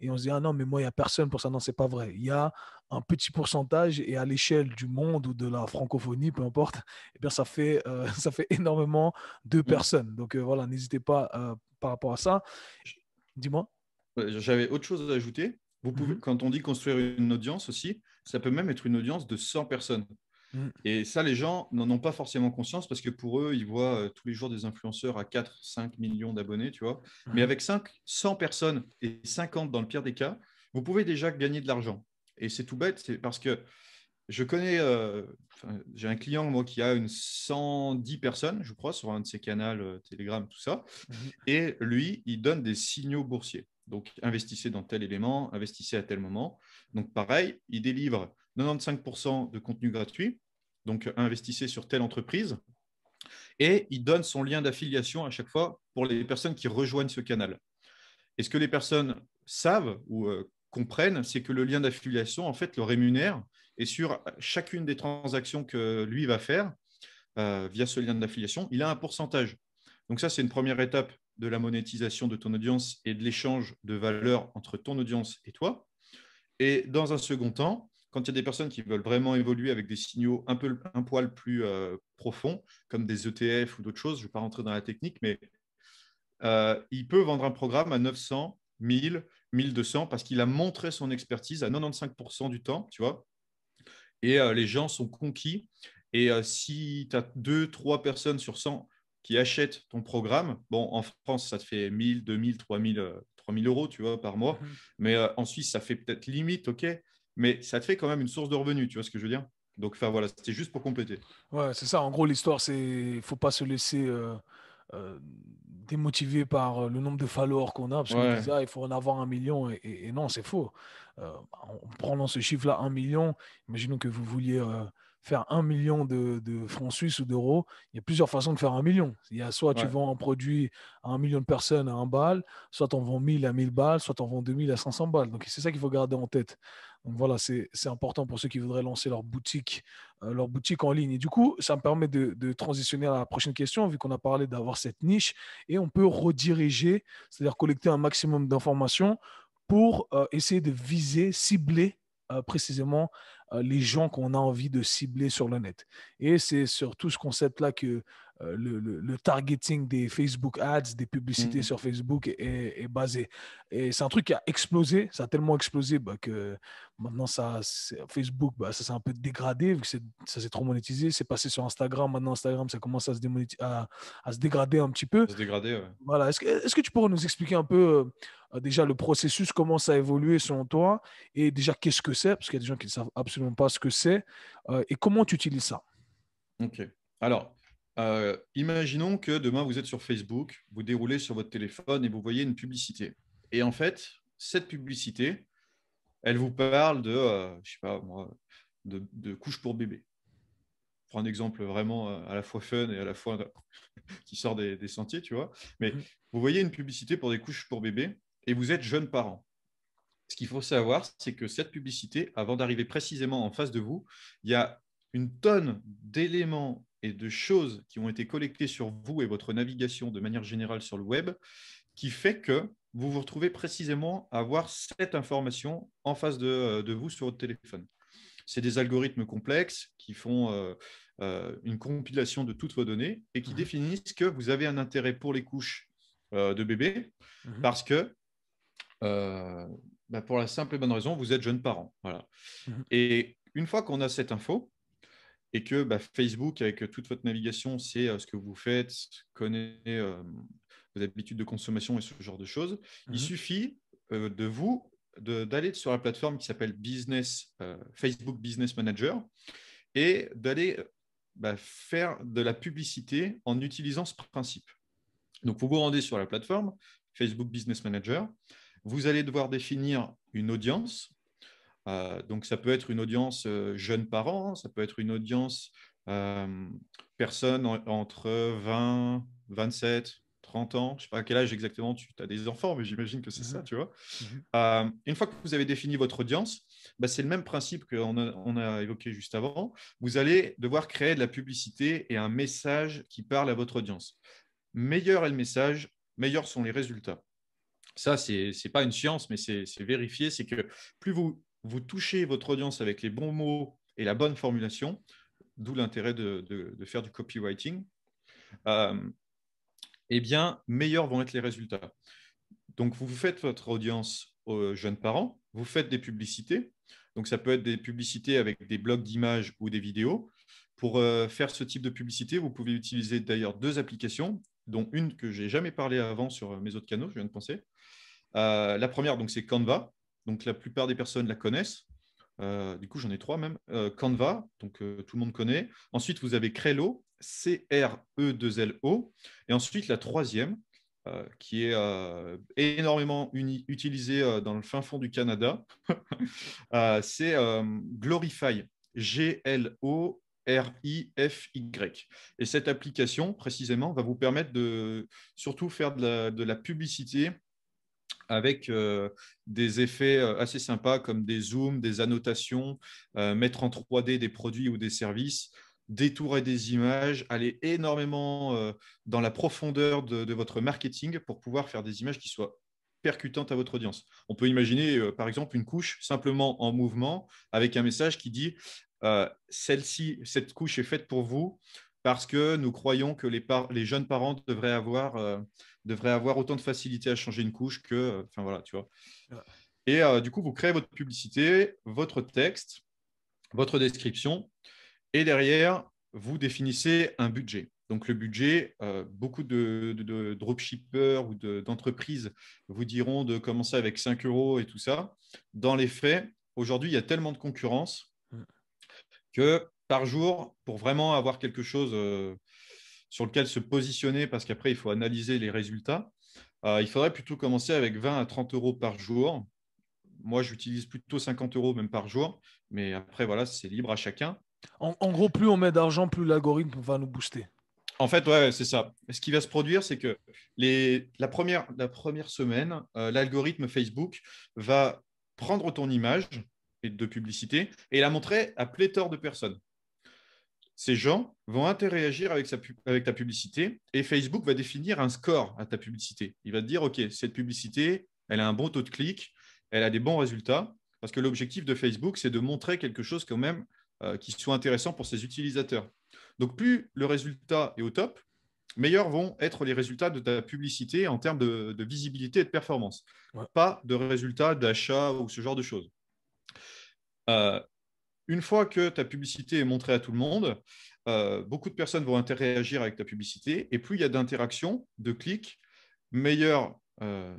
[SPEAKER 1] et on se dit ah non mais moi il n'y a personne pour ça non c'est pas vrai il y a un petit pourcentage et à l'échelle du monde ou de la francophonie peu importe eh bien ça fait euh, ça fait énormément de mm. personnes donc voilà n'hésitez pas par rapport à ça dis-moi
[SPEAKER 2] j'avais autre chose à ajouter vous pouvez mm-hmm. quand on dit construire une audience aussi ça peut même être une audience de 100 personnes Mm. Et ça, les gens n'en ont pas forcément conscience parce que pour eux, ils voient euh, tous les jours des influenceurs à 4, 5 millions d'abonnés, tu vois. Mm. Mais avec 100 personnes et 50 dans le pire des cas, vous pouvez déjà gagner de l'argent. Et c'est tout bête, c'est parce que je connais, euh, j'ai un client moi qui a une 110 personnes, je crois, sur un de ses canaux euh, Telegram, tout ça. Mm-hmm. Et lui, il donne des signaux boursiers. Donc, investissez dans tel élément, investissez à tel moment. Donc, pareil, il délivre 95% de contenu gratuit, donc euh, investissez sur telle entreprise. Et il donne son lien d'affiliation à chaque fois pour les personnes qui rejoignent ce canal. Et ce que les personnes savent ou euh, comprennent, c'est que le lien d'affiliation, en fait, le rémunère. Et sur chacune des transactions que lui va faire euh, via ce lien d'affiliation, il a un pourcentage. Donc ça, c'est une première étape de la monétisation de ton audience et de l'échange de valeur entre ton audience et toi. Et dans un second temps, quand il y a des personnes qui veulent vraiment évoluer avec des signaux un, peu, un poil plus euh, profonds, comme des ETF ou d'autres choses, je ne vais pas rentrer dans la technique, mais euh, il peut vendre un programme à 900, 1000, 1200 parce qu'il a montré son expertise à 95% du temps, tu vois. Et euh, les gens sont conquis. Et si tu as deux, trois personnes sur 100 qui achètent ton programme, bon, en France, ça te fait 1000, 2000, 3000, 3000 euros, tu vois, par mois. Mm-hmm. Mais en Suisse, ça fait peut-être limite, OK mais ça te fait quand même une source de revenus, tu vois ce que je veux dire Donc, faire voilà, c'était juste pour compléter.
[SPEAKER 1] Ouais, c'est ça. En gros, l'histoire, c'est faut pas se laisser euh, euh démotiver par euh, le nombre de followers qu'on a, parce qu'on dit, ah, il faut en avoir un million, et, non, c'est faux. Euh, en prenant ce chiffre-là, un million, imaginons que vous vouliez faire un million de, francs suisses ou d'euros, il y a plusieurs façons de faire un million. Il y a soit tu vends un produit à un million de personnes à un bal, soit tu en vends 1000 à 1000 balles, soit tu en vends 2000 à 500 balles. Donc c'est ça qu'il faut garder en tête. Donc voilà, c'est important pour ceux qui voudraient lancer leur boutique, euh, leur boutique en ligne. Et du coup, ça me permet de, transitionner à la prochaine question, vu qu'on a parlé d'avoir cette niche, et on peut rediriger, c'est-à-dire collecter un maximum d'informations pour euh, essayer de viser, cibler euh, précisément euh, les gens qu'on a envie de cibler sur le net. Et c'est sur tout ce concept-là que euh, le, le, targeting des Facebook ads, des publicités mm. sur Facebook est, basé. Et c'est un truc qui a explosé, ça a tellement explosé bah, que maintenant ça, Facebook, bah, ça s'est un peu dégradé vu que ça s'est trop monétisé. C'est passé sur Instagram, maintenant Instagram, ça commence à se, à, à se dégrader un petit peu. Se dégrader, Voilà. Est-ce que, est que, tu pourrais nous expliquer un peu euh, déjà le processus, comment ça a évolué selon toi et déjà qu'est-ce que c'est Parce qu'il y a des gens qui ne savent absolument pas ce que c'est euh, et comment tu utilises ça.
[SPEAKER 2] Ok. Alors, euh, imaginons que demain, vous êtes sur Facebook, vous déroulez sur votre téléphone et vous voyez une publicité. Et en fait, cette publicité, elle vous parle de, euh, je sais pas moi, de, couches pour bébé. Pour un exemple vraiment à la fois fun et à la fois qui sort des, des, sentiers, tu vois. Mais mm. vous voyez une publicité pour des couches pour bébé et vous êtes jeune parent ce qu'il faut savoir, c'est que cette publicité, avant d'arriver précisément en face de vous, il y a une tonne d'éléments et de choses qui ont été collectées sur vous et votre navigation de manière générale sur le web, qui fait que vous vous retrouvez précisément à avoir cette information en face de, euh, vous sur votre téléphone. C'est des algorithmes complexes qui font euh, euh, une compilation de toutes vos données et qui mmh. définissent que vous avez un intérêt pour les couches de bébés mmh. parce que bah, pour la simple et bonne raison, vous êtes jeune parent. Voilà. Mhm. Et une fois qu'on a cette info, et que bah, Facebook, avec euh, toute votre navigation, c'est euh, ce que vous faites, connaît euh, vos habitudes de consommation et ce genre de choses, il mhm. suffit de vous d'aller sur la plateforme qui s'appelle Facebook Business Manager et d'aller bah, faire de la publicité en utilisant ce principe. Donc, vous vous rendez sur la plateforme Facebook Business Manager, vous allez devoir définir une audience. Euh, donc, ça peut être une audience euh, jeunes parents, hein, ça peut être une audience euh, personne entre 20, 27, 30 ans. Je ne sais pas à quel âge exactement tu as des enfants, mais j'imagine que c'est ça, mhm. tu vois. Mhm. Euh, une fois que vous avez défini votre audience, bah, c'est le même principe qu'on a, on a évoqué juste avant. Vous allez devoir créer de la publicité et un message qui parle à votre audience. Meilleur est le message, meilleurs sont les résultats ça, ce n'est pas une science, mais c'est vérifié, c'est que plus vous, vous touchez votre audience avec les bons mots et la bonne formulation, d'où l'intérêt de, faire du copywriting, euh, eh bien, meilleurs vont être les résultats. Donc, vous faites votre audience aux jeunes parents, vous faites des publicités. Donc, ça peut être des publicités avec des blocs d'images ou des vidéos. Pour euh, faire ce type de publicité, vous pouvez utiliser d'ailleurs deux applications, dont une que j'ai jamais parlé avant sur euh, mes autres canaux, je viens de penser. Euh, la première, donc, c'est Canva. Donc, la plupart des personnes la connaissent. Euh, du coup, j'en ai trois même. Canva, donc tout le monde connaît. Ensuite, vous avez Crelo, C-R-E-2-L-O. Et ensuite, la troisième, qui est énormément utilisée dans le fin fond du Canada, c'est Glorify. G-L-O R-I-F-Y. Et cette application, précisément, va vous permettre de surtout faire de la, publicité avec euh, des effets euh, assez sympas comme des zooms, des annotations, euh, mettre en 3D des produits ou des services, détourer des images, aller énormément dans la profondeur de, votre marketing pour pouvoir faire des images qui soient percutantes à votre audience. On peut imaginer, par exemple, une couche simplement en mouvement avec un message qui dit euh, celle-ci, cette couche est faite pour vous parce que nous croyons que les, jeunes parents devraient avoir, euh, avoir autant de facilité à changer une couche que. Euh, enfin, voilà, tu vois. Et du coup, vous créez votre publicité, votre texte, votre description. Et derrière, vous définissez un budget. Donc le budget, beaucoup de, dropshippers ou d'entreprises vous diront de commencer avec 5 euros et tout ça. Dans les faits, aujourd'hui, il y a tellement de concurrence que par jour, pour vraiment avoir quelque chose euh, sur lequel se positionner, parce qu'après, il faut analyser les résultats, euh, il faudrait plutôt commencer avec 20 à 30 euros par jour. Moi, j'utilise plutôt 50 euros même par jour, mais après, voilà, c'est libre à chacun.
[SPEAKER 1] En, gros, plus on met d'argent, plus l'algorithme va nous booster.
[SPEAKER 2] En fait, ouais, c'est ça. Ce qui va se produire, c'est que les, la, première, la, première, semaine, euh, l'algorithme Facebook va prendre ton image, et de publicité et l'a montrer à pléthore de personnes. Ces gens vont interagir avec, sa, ta publicité et Facebook va définir un score à ta publicité. Il va te dire, OK, cette publicité, elle a un bon taux de clic, elle a des bons résultats, parce que l'objectif de Facebook, c'est de montrer quelque chose quand même euh, qui soit intéressant pour ses utilisateurs. Donc plus le résultat est au top, meilleurs vont être les résultats de ta publicité en termes de, visibilité et de performance. Pas de résultats d'achat ou ce genre de choses. Euh, une fois que ta publicité est montrée à tout le monde, euh, beaucoup de personnes vont interagir avec ta publicité. Et plus il y a d'interactions, de clics, meilleur, euh,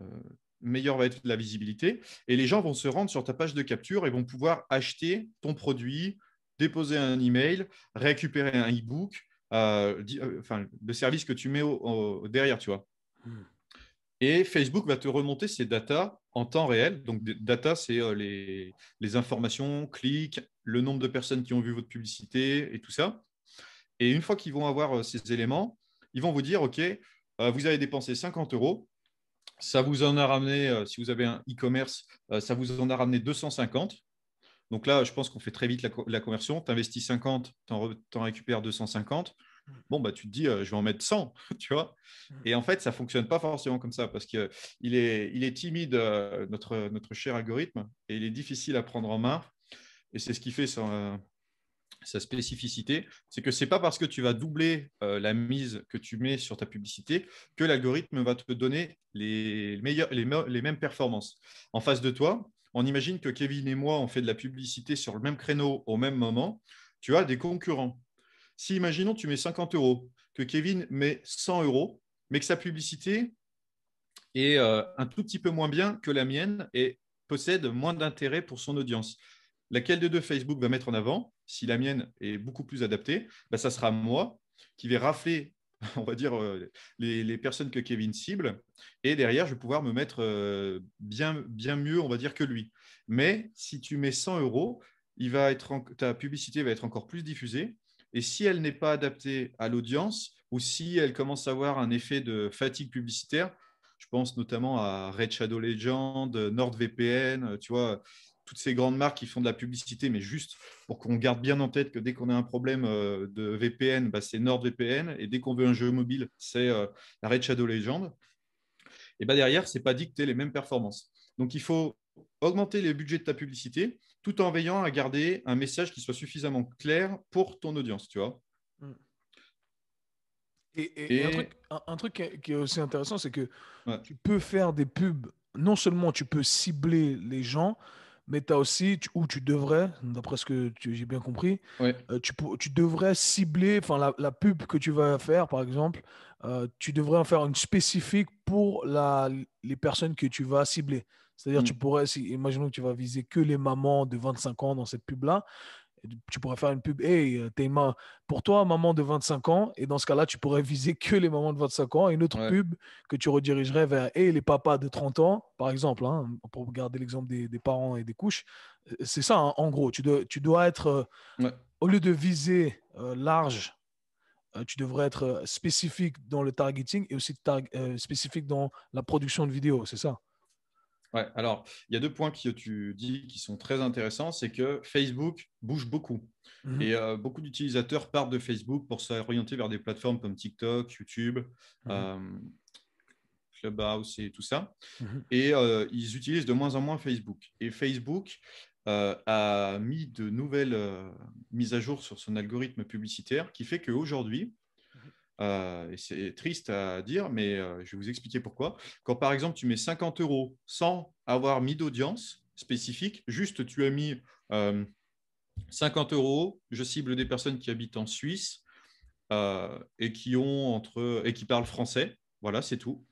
[SPEAKER 2] meilleure va être la visibilité. Et les gens vont se rendre sur ta page de capture et vont pouvoir acheter ton produit, déposer un email, récupérer un e-book, enfin, le service que tu mets derrière, tu vois. Hmm. Et Facebook va te remonter ces datas en temps réel. Donc, data, c'est euh, les, informations, clics, le nombre de personnes qui ont vu votre publicité et tout ça. Et une fois qu'ils vont avoir euh, ces éléments, ils vont vous dire, OK, euh, vous avez dépensé 50 euros, ça vous en a ramené, si vous avez un e-commerce, ça vous en a ramené 250. Donc là, je pense qu'on fait très vite la, conversion. Tu investis 50, tu en récupères 250. Mmh. bon, bah, tu te dis, je vais en mettre 100, tu vois. Mmh. Et en fait, ça fonctionne pas forcément comme ça parce qu'il est, il est timide, notre, cher algorithme, et il est difficile à prendre en main. Et c'est ce qui fait sa, spécificité. C'est que c'est pas parce que tu vas doubler la mise que tu mets sur ta publicité que l'algorithme va te donner les, les mêmes performances. En face de toi, on imagine que Kevin et moi, on fait de la publicité sur le même créneau au même moment. Tu as des concurrents si, imaginons, tu mets 50 euros, que Kevin met 100 euros, mais que sa publicité est euh, un tout petit peu moins bien que la mienne et possède moins d'intérêt pour son audience. Laquelle de deux Facebook va mettre en avant Si la mienne est beaucoup plus adaptée, ce bah, ça sera moi qui vais rafler on va dire, euh, les, personnes que Kevin cible. Et derrière, je vais pouvoir me mettre euh, bien, bien mieux, on va dire, que lui. Mais si tu mets 100 euros, il va être ta publicité va être encore plus diffusée. Et si elle n'est pas adaptée à l'audience ou si elle commence à avoir un effet de fatigue publicitaire, je pense notamment à Red Shadow Legend, NordVPN, tu vois, toutes ces grandes marques qui font de la publicité, mais juste pour qu'on garde bien en tête que dès qu'on a un problème euh, de VPN, bah c'est NordVPN, et dès qu'on veut un jeu mobile, c'est euh, la Red Shadow Legend. Et bah derrière, ce n'est pas dicter les mêmes performances. Donc il faut augmenter les budgets de ta publicité, tout en veillant à garder un message qui soit suffisamment clair pour ton audience, tu vois.
[SPEAKER 1] Mm. Et, Un, truc, qui est aussi intéressant, c'est que tu peux faire des pubs, non seulement tu peux cibler les gens, mais tu as aussi, où ou tu devrais, d'après ce que j'ai bien compris, euh, tu, devrais cibler, enfin la, pub que tu vas faire, par exemple, euh, tu devrais en faire une spécifique pour la, les personnes que tu vas cibler. C'est-à-dire, tu mmh. pourrais, si, imaginons que tu vas viser que les mamans de 25 ans dans cette pub-là, tu pourrais faire une pub, hey, euh, Théma, pour toi, maman de 25 ans, et dans ce cas-là, tu pourrais viser que les mamans de 25 ans, et une autre pub que tu redirigerais vers, hey, les papas de 30 ans, par exemple, hein, pour garder l'exemple des, parents et des couches. Euh, c'est ça, hein, en gros, tu dois, tu dois être, euh, au lieu de viser large, tu devrais être spécifique dans le targeting et aussi spécifique dans la production de vidéos, c'est ça
[SPEAKER 2] alors, il y a deux points que tu dis qui sont très intéressants. C'est que Facebook bouge beaucoup. Mhm. Et euh, beaucoup d'utilisateurs partent de Facebook pour s'orienter vers des plateformes comme TikTok, YouTube, mhm. euh, Clubhouse et tout ça. Mhm. Et euh, ils utilisent de moins en moins Facebook. Et Facebook a mis de nouvelles mises à jour sur son algorithme publicitaire qui fait qu'aujourd'hui, euh, et c'est triste à dire, mais euh, je vais vous expliquer pourquoi. Quand par exemple tu mets 50 euros sans avoir mis d'audience spécifique, juste tu as mis 50 euh, euros, je cible des personnes qui habitent en Suisse et, qui ont entre, et qui parlent français, voilà, c'est tout.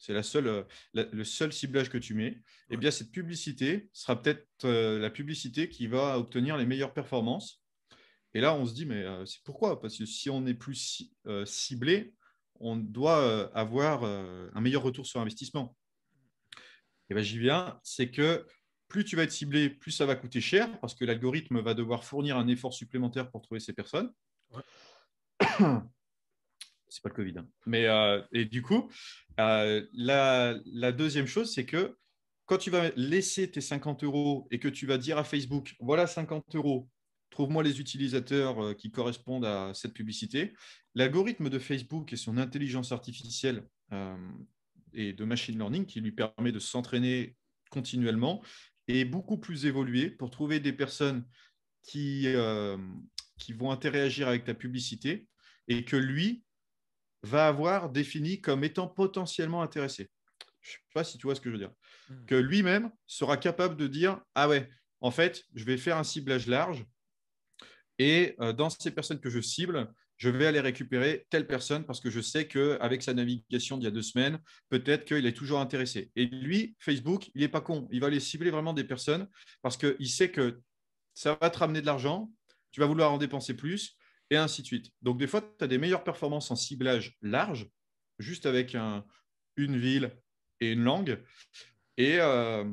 [SPEAKER 2] C'est le seul ciblage que tu mets. et eh bien, cette publicité sera peut-être la publicité qui va obtenir les meilleures performances et là, on se dit, mais euh, c'est pourquoi Parce que si on est plus euh, ciblé, on doit euh, avoir un meilleur retour sur investissement. Et bien, j'y viens, c'est que plus tu vas être ciblé, plus ça va coûter cher, parce que l'algorithme va devoir fournir un effort supplémentaire pour trouver ces personnes. Ouais. C'est pas le Covid. Hein. Mais, et du coup, la, deuxième chose, c'est que quand tu vas laisser tes 50 euros et que tu vas dire à Facebook, voilà 50 euros, trouve-moi les utilisateurs euh, qui correspondent à cette publicité. L'algorithme de Facebook et son intelligence artificielle euh, et de machine learning qui lui permet de s'entraîner continuellement est beaucoup plus évolué pour trouver des personnes qui, euh, qui vont interagir avec ta publicité et que lui va avoir défini comme étant potentiellement intéressé. Je ne sais pas si tu vois ce que je veux dire. Hmm. Que lui-même sera capable de dire, ah ouais, en fait, je vais faire un ciblage large et euh, dans ces personnes que je cible, je vais aller récupérer telle personne parce que je sais qu'avec sa navigation d'il y a deux semaines, peut-être qu'il est toujours intéressé. Et lui, Facebook, il n'est pas con. Il va aller cibler vraiment des personnes parce qu'il sait que ça va te ramener de l'argent, tu vas vouloir en dépenser plus, et ainsi de suite. Donc, des fois, tu as des meilleures performances en ciblage large, juste avec une ville et une langue. Et, euh,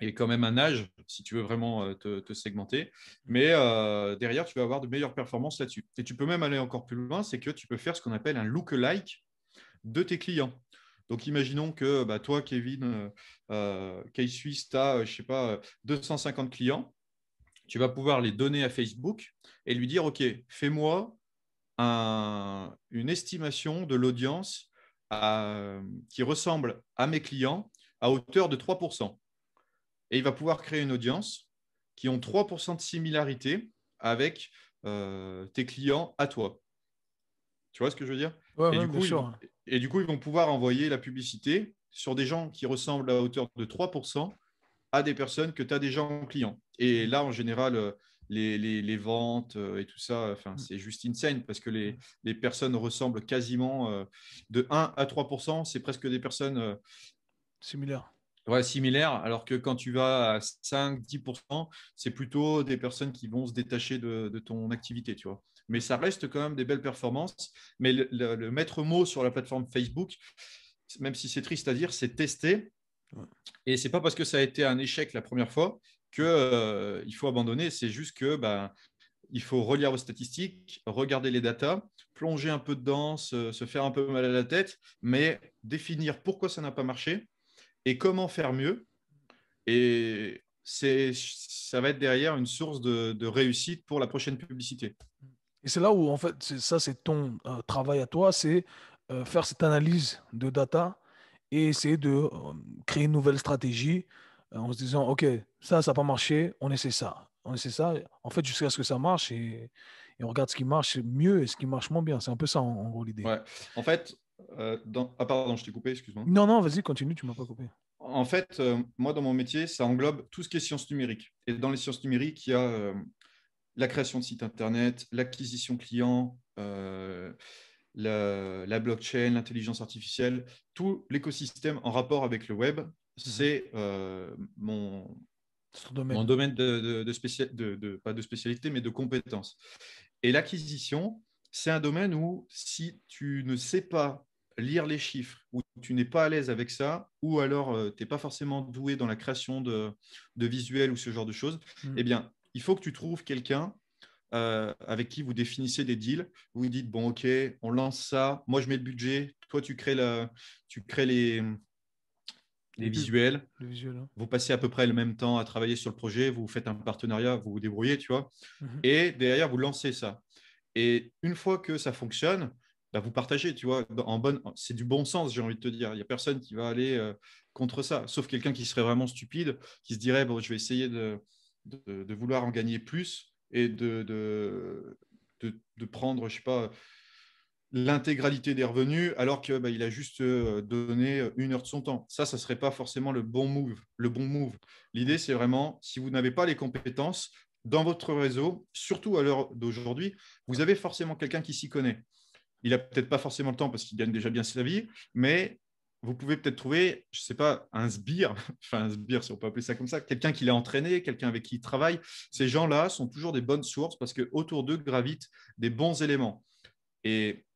[SPEAKER 2] et quand même un âge si tu veux vraiment euh, te, segmenter. Mais euh, derrière, tu vas avoir de meilleures performances là-dessus. Et tu peux même aller encore plus loin, c'est que tu peux faire ce qu'on appelle un look-alike de tes clients. Donc imaginons que bah, toi, Kevin, euh, euh K-Suisse, tu as, je sais pas, 250 clients. Tu vas pouvoir les donner à Facebook et lui dire, OK, fais-moi une estimation de l'audience qui ressemble à mes clients à hauteur de 3% et il va pouvoir créer une audience qui ont 3% de similarité avec euh, tes clients à toi. Tu vois ce que je veux dire et, du coup, et, du coup, ils vont pouvoir envoyer la publicité sur des gens qui ressemblent à hauteur de 3% à des personnes que tu as déjà en client. Et là, en général, les, ventes euh, et tout ça, mm. c'est juste insane parce que les, mm. personnes ressemblent quasiment euh, de 1 à 3%. C'est presque des personnes similaires similaire, alors que quand tu vas à 5-10%, c'est plutôt des personnes qui vont se détacher de, ton activité, tu vois. Mais ça reste quand même des belles performances. Mais le, maître mot sur la plateforme Facebook, même si c'est triste à dire, c'est tester. Et c'est pas parce que ça a été un échec la première fois qu'il euh, faut abandonner. C'est juste que ben, il faut relire vos statistiques, regarder les datas, plonger un peu dedans, se faire un peu mal à la tête, mais définir pourquoi ça n'a pas marché et comment faire mieux. Et c'est ça va être derrière une source de, réussite pour la prochaine publicité.
[SPEAKER 1] Et c'est là où, en fait, ça, c'est ton euh, travail à toi, c'est euh, faire cette analyse de data et essayer de euh, créer une nouvelle stratégie en se disant, OK, ça, ça n'a pas marché, on essaie ça. On essaie ça, en fait, jusqu'à ce que ça marche et, on regarde ce qui marche mieux et ce qui marche moins bien. C'est un peu ça, en, en gros, l'idée.
[SPEAKER 2] Ouais. En fait, euh, dans... Ah pardon, je t'ai coupé, excuse-moi. Non, non,
[SPEAKER 1] vas-y, continue, tu m'as pas coupé.
[SPEAKER 2] En fait, euh, moi, dans mon métier, ça englobe tout ce qui est sciences numériques. Et dans les sciences numériques, il y a euh, la création de sites Internet, l'acquisition client, la, blockchain, l'intelligence artificielle, tout l'écosystème en rapport avec le web. Mhm. C'est mon, domaine, mon domaine de, de, spécial... pas de spécialité, mais de compétence. Et l'acquisition, c'est un domaine où si tu ne sais pas lire les chiffres, ou tu n'es pas à l'aise avec ça, ou alors euh, tu n'es pas forcément doué dans la création de, visuels ou ce genre de choses, hmm. eh bien, il faut que tu trouves quelqu'un euh, avec qui vous définissez des deals. où vous dites, bon, OK, on lance ça, moi je mets le budget, toi tu crées, tu crées les, visuels. Hein. Vous passez à peu près le même temps à travailler sur le projet, vous faites un partenariat, vous vous débrouillez, tu vois. Mhm. Et derrière, vous lancez ça. Et une fois que ça fonctionne, bah vous partagez, tu en bonne, c'est du bon sens, j'ai envie de te dire. Il n'y a personne qui va aller euh, contre ça, sauf quelqu'un qui serait vraiment stupide, qui se dirait, bon, je vais essayer de, vouloir en gagner plus et de, prendre, je l'intégralité des revenus alors qu'il bah, a juste euh, donné une heure de son temps. Ça, ça ne serait pas forcément le bon move. Le bon move. L'idée, c'est vraiment, si vous n'avez pas les compétences, dans votre réseau, surtout à l'heure d'aujourd'hui, vous avez forcément quelqu'un qui s'y connaît. Il n'a peut-être pas forcément le temps parce qu'il gagne déjà bien sa vie, mais vous pouvez peut-être trouver, je ne sais pas, un sbire, enfin un sbire si on peut appeler ça comme ça, quelqu'un qui l'a entraîné, quelqu'un avec qui il travaille. Ces gens-là sont toujours des bonnes sources parce que autour d'eux gravitent des bons éléments. Et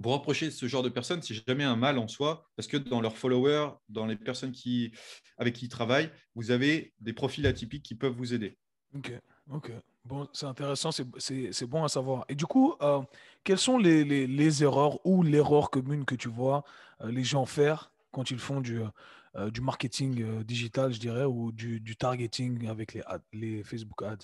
[SPEAKER 2] vous rapprochez ce genre de personnes, c'est jamais un mal en soi, parce que dans leurs followers, dans les personnes qui, avec qui ils travaillent, vous avez des profils atypiques qui peuvent vous aider.
[SPEAKER 1] Ok. Ok, bon, c'est intéressant, c'est bon à savoir. Et du coup, euh, quelles sont les, erreurs ou l'erreur commune que tu vois euh, les gens faire quand ils font du, euh, du marketing digital, je dirais, ou du, du targeting avec les, les Facebook ads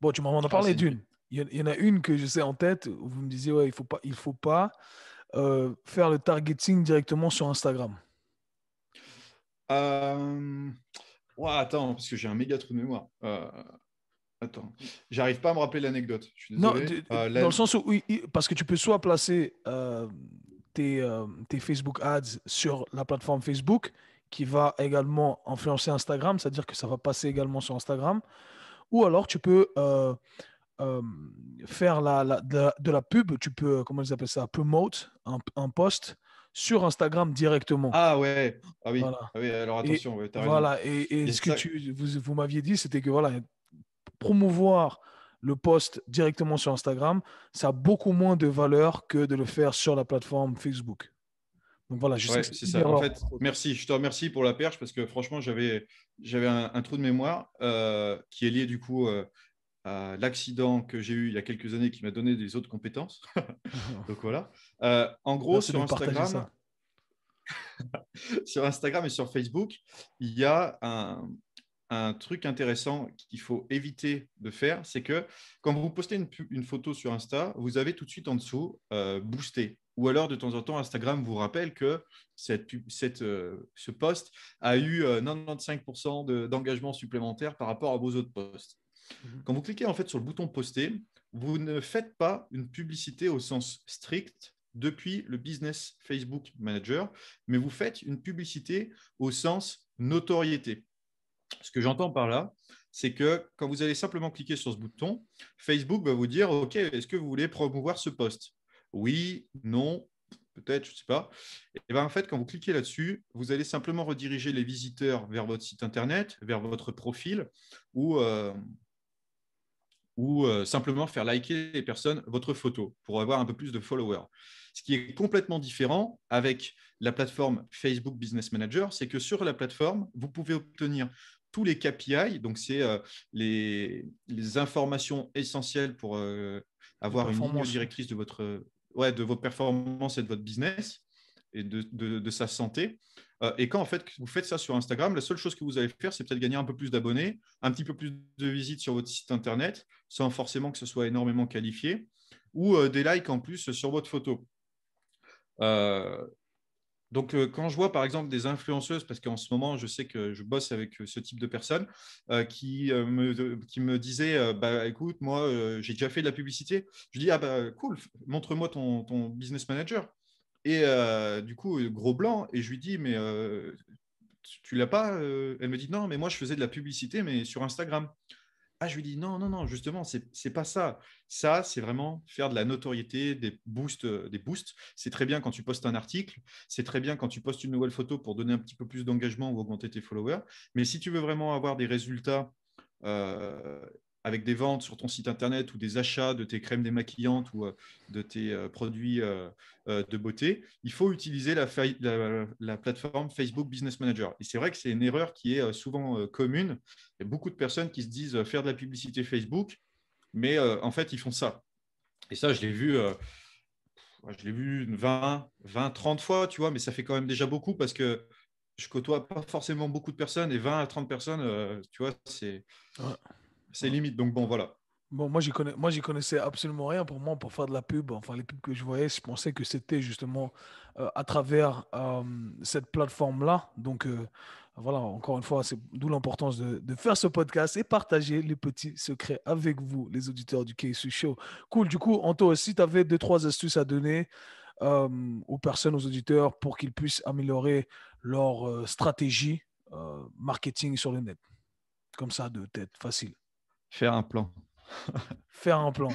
[SPEAKER 1] Bon, tu m'en as parlé d'une. Il y, en a une que je sais en tête, où vous me disiez, ouais, il ne faut pas, il faut pas faire le targeting directement sur Instagram.
[SPEAKER 2] Euh attends, parce que j'ai un méga trou de mémoire. Euh... Attends, j'arrive pas à me rappeler l'anecdote. Non, euh, dans le sens où,
[SPEAKER 1] oui, parce que tu peux soit placer euh, tes, euh, tes, Facebook ads sur la plateforme Facebook, qui va également influencer Instagram, c'est-à-dire que ça va passer également sur Instagram, ou alors tu peux faire la, la, de, la pub, tu peux, comment ils appellent ça, promote un, un post sur Instagram directement. Ah
[SPEAKER 2] ouais, ah oui. Ah alors attention, voilà. Et, ce que
[SPEAKER 1] tu, vous, m'aviez dit, c'était que voilà, promouvoir le post directement sur Instagram, ça a beaucoup moins de valeur que de le faire sur la plateforme Facebook. Donc voilà, je c'est ça. En fait,
[SPEAKER 2] merci, je te remercie pour la perche parce que franchement, j'avais, j'avais un, trou de mémoire euh, qui est lié du coup euh, l'accident que j'ai eu il y a quelques années qui m'a donné des autres compétences. Donc voilà. Euh, en gros, sur Instagram, sur et sur Facebook, il y a un, truc intéressant qu'il faut éviter de faire, c'est que quand vous postez une, photo sur Insta, vous avez tout de suite en dessous euh, boosté. Ou alors, de temps en temps, Instagram vous rappelle que euh, ce poste a eu 95% d'engagement supplémentaire par rapport à vos autres posts. Mhm. Quand vous cliquez en fait sur le bouton poster, vous ne faites pas une publicité au sens strict depuis le business Facebook Manager, mais vous faites une publicité au sens notoriété. Ce que j'entends par là, c'est que quand vous allez simplement cliquer sur ce bouton, Facebook va vous dire, OK, est-ce que vous voulez promouvoir ce poste Oui, non, peut-être, je ne sais pas. Et bien en fait, quand vous cliquez là-dessus, vous allez simplement rediriger les visiteurs vers votre site internet, vers votre profil, ou euh, ou euh, simplement faire liker les personnes votre photo pour avoir un peu plus de followers. Ce qui est complètement différent avec la plateforme Facebook Business Manager, c'est que sur la plateforme, vous pouvez obtenir tous les KPI, donc c'est euh, les, informations essentielles pour euh, avoir une ligne directrice de, votre, ouais, de vos performances et de votre business et de, de sa santé. Euh, et quand en fait vous faites ça sur Instagram, la seule chose que vous allez faire, c'est peut-être gagner un peu plus d'abonnés, un petit peu plus de visites sur votre site internet, sans forcément que ce soit énormément qualifié, ou euh, des likes en plus sur votre photo. Euh, donc, quand je vois par exemple des influenceuses, parce qu'en ce moment, je sais que je bosse avec ce type de personnes qui, me, disaient bah, Écoute, moi, j'ai déjà fait de la publicité. Je dis Ah, bah, cool, montre-moi ton, business manager. Et euh, du coup, euh, gros blanc. Et je lui dis, mais euh, tu l'as pas Elle me dit, non, mais moi, je faisais de la publicité, mais sur Instagram. Ah, je lui dis, non, non, non, justement, c'est pas ça. Ça, c'est vraiment faire de la notoriété, des boosts. Des boosts. C'est très bien quand tu postes un article, c'est très bien quand tu postes une nouvelle photo pour donner un petit peu plus d'engagement ou augmenter tes followers. Mais si tu veux vraiment avoir des résultats avec des ventes sur ton site internet ou des achats de tes crèmes démaquillantes ou euh, de tes euh, produits euh, de beauté, il faut utiliser la, plateforme Facebook Business Manager. Et c'est vrai que c'est une erreur qui est souvent commune. Il y a beaucoup de personnes qui se disent faire de la publicité Facebook, mais en fait, ils font ça. Et ça, je l'ai vu je l'ai vu 20, 20, 30 fois, tu vois, mais ça fait quand même déjà beaucoup parce que je côtoie pas forcément beaucoup de personnes et 20 à 30 personnes, tu vois, c'est. C'est limite. Donc bon, voilà.
[SPEAKER 1] Bon, moi, j'y connais, moi, j'y connaissais absolument rien. Pour moi, pour faire de la pub, enfin, les pubs que je voyais, je pensais que c'était justement euh, à travers euh, cette plateforme-là. Donc, euh, voilà, encore une fois, c'est d'où l'importance de, faire ce podcast et partager les petits secrets avec vous, les auditeurs du KSU Show. Cool. Du coup, Anto, aussi tu avais deux, trois astuces à donner aux personnes, aux auditeurs, pour qu'ils puissent améliorer leur stratégie marketing sur le net. Comme ça, de tête, facile. Faire un plan. Faire un plan.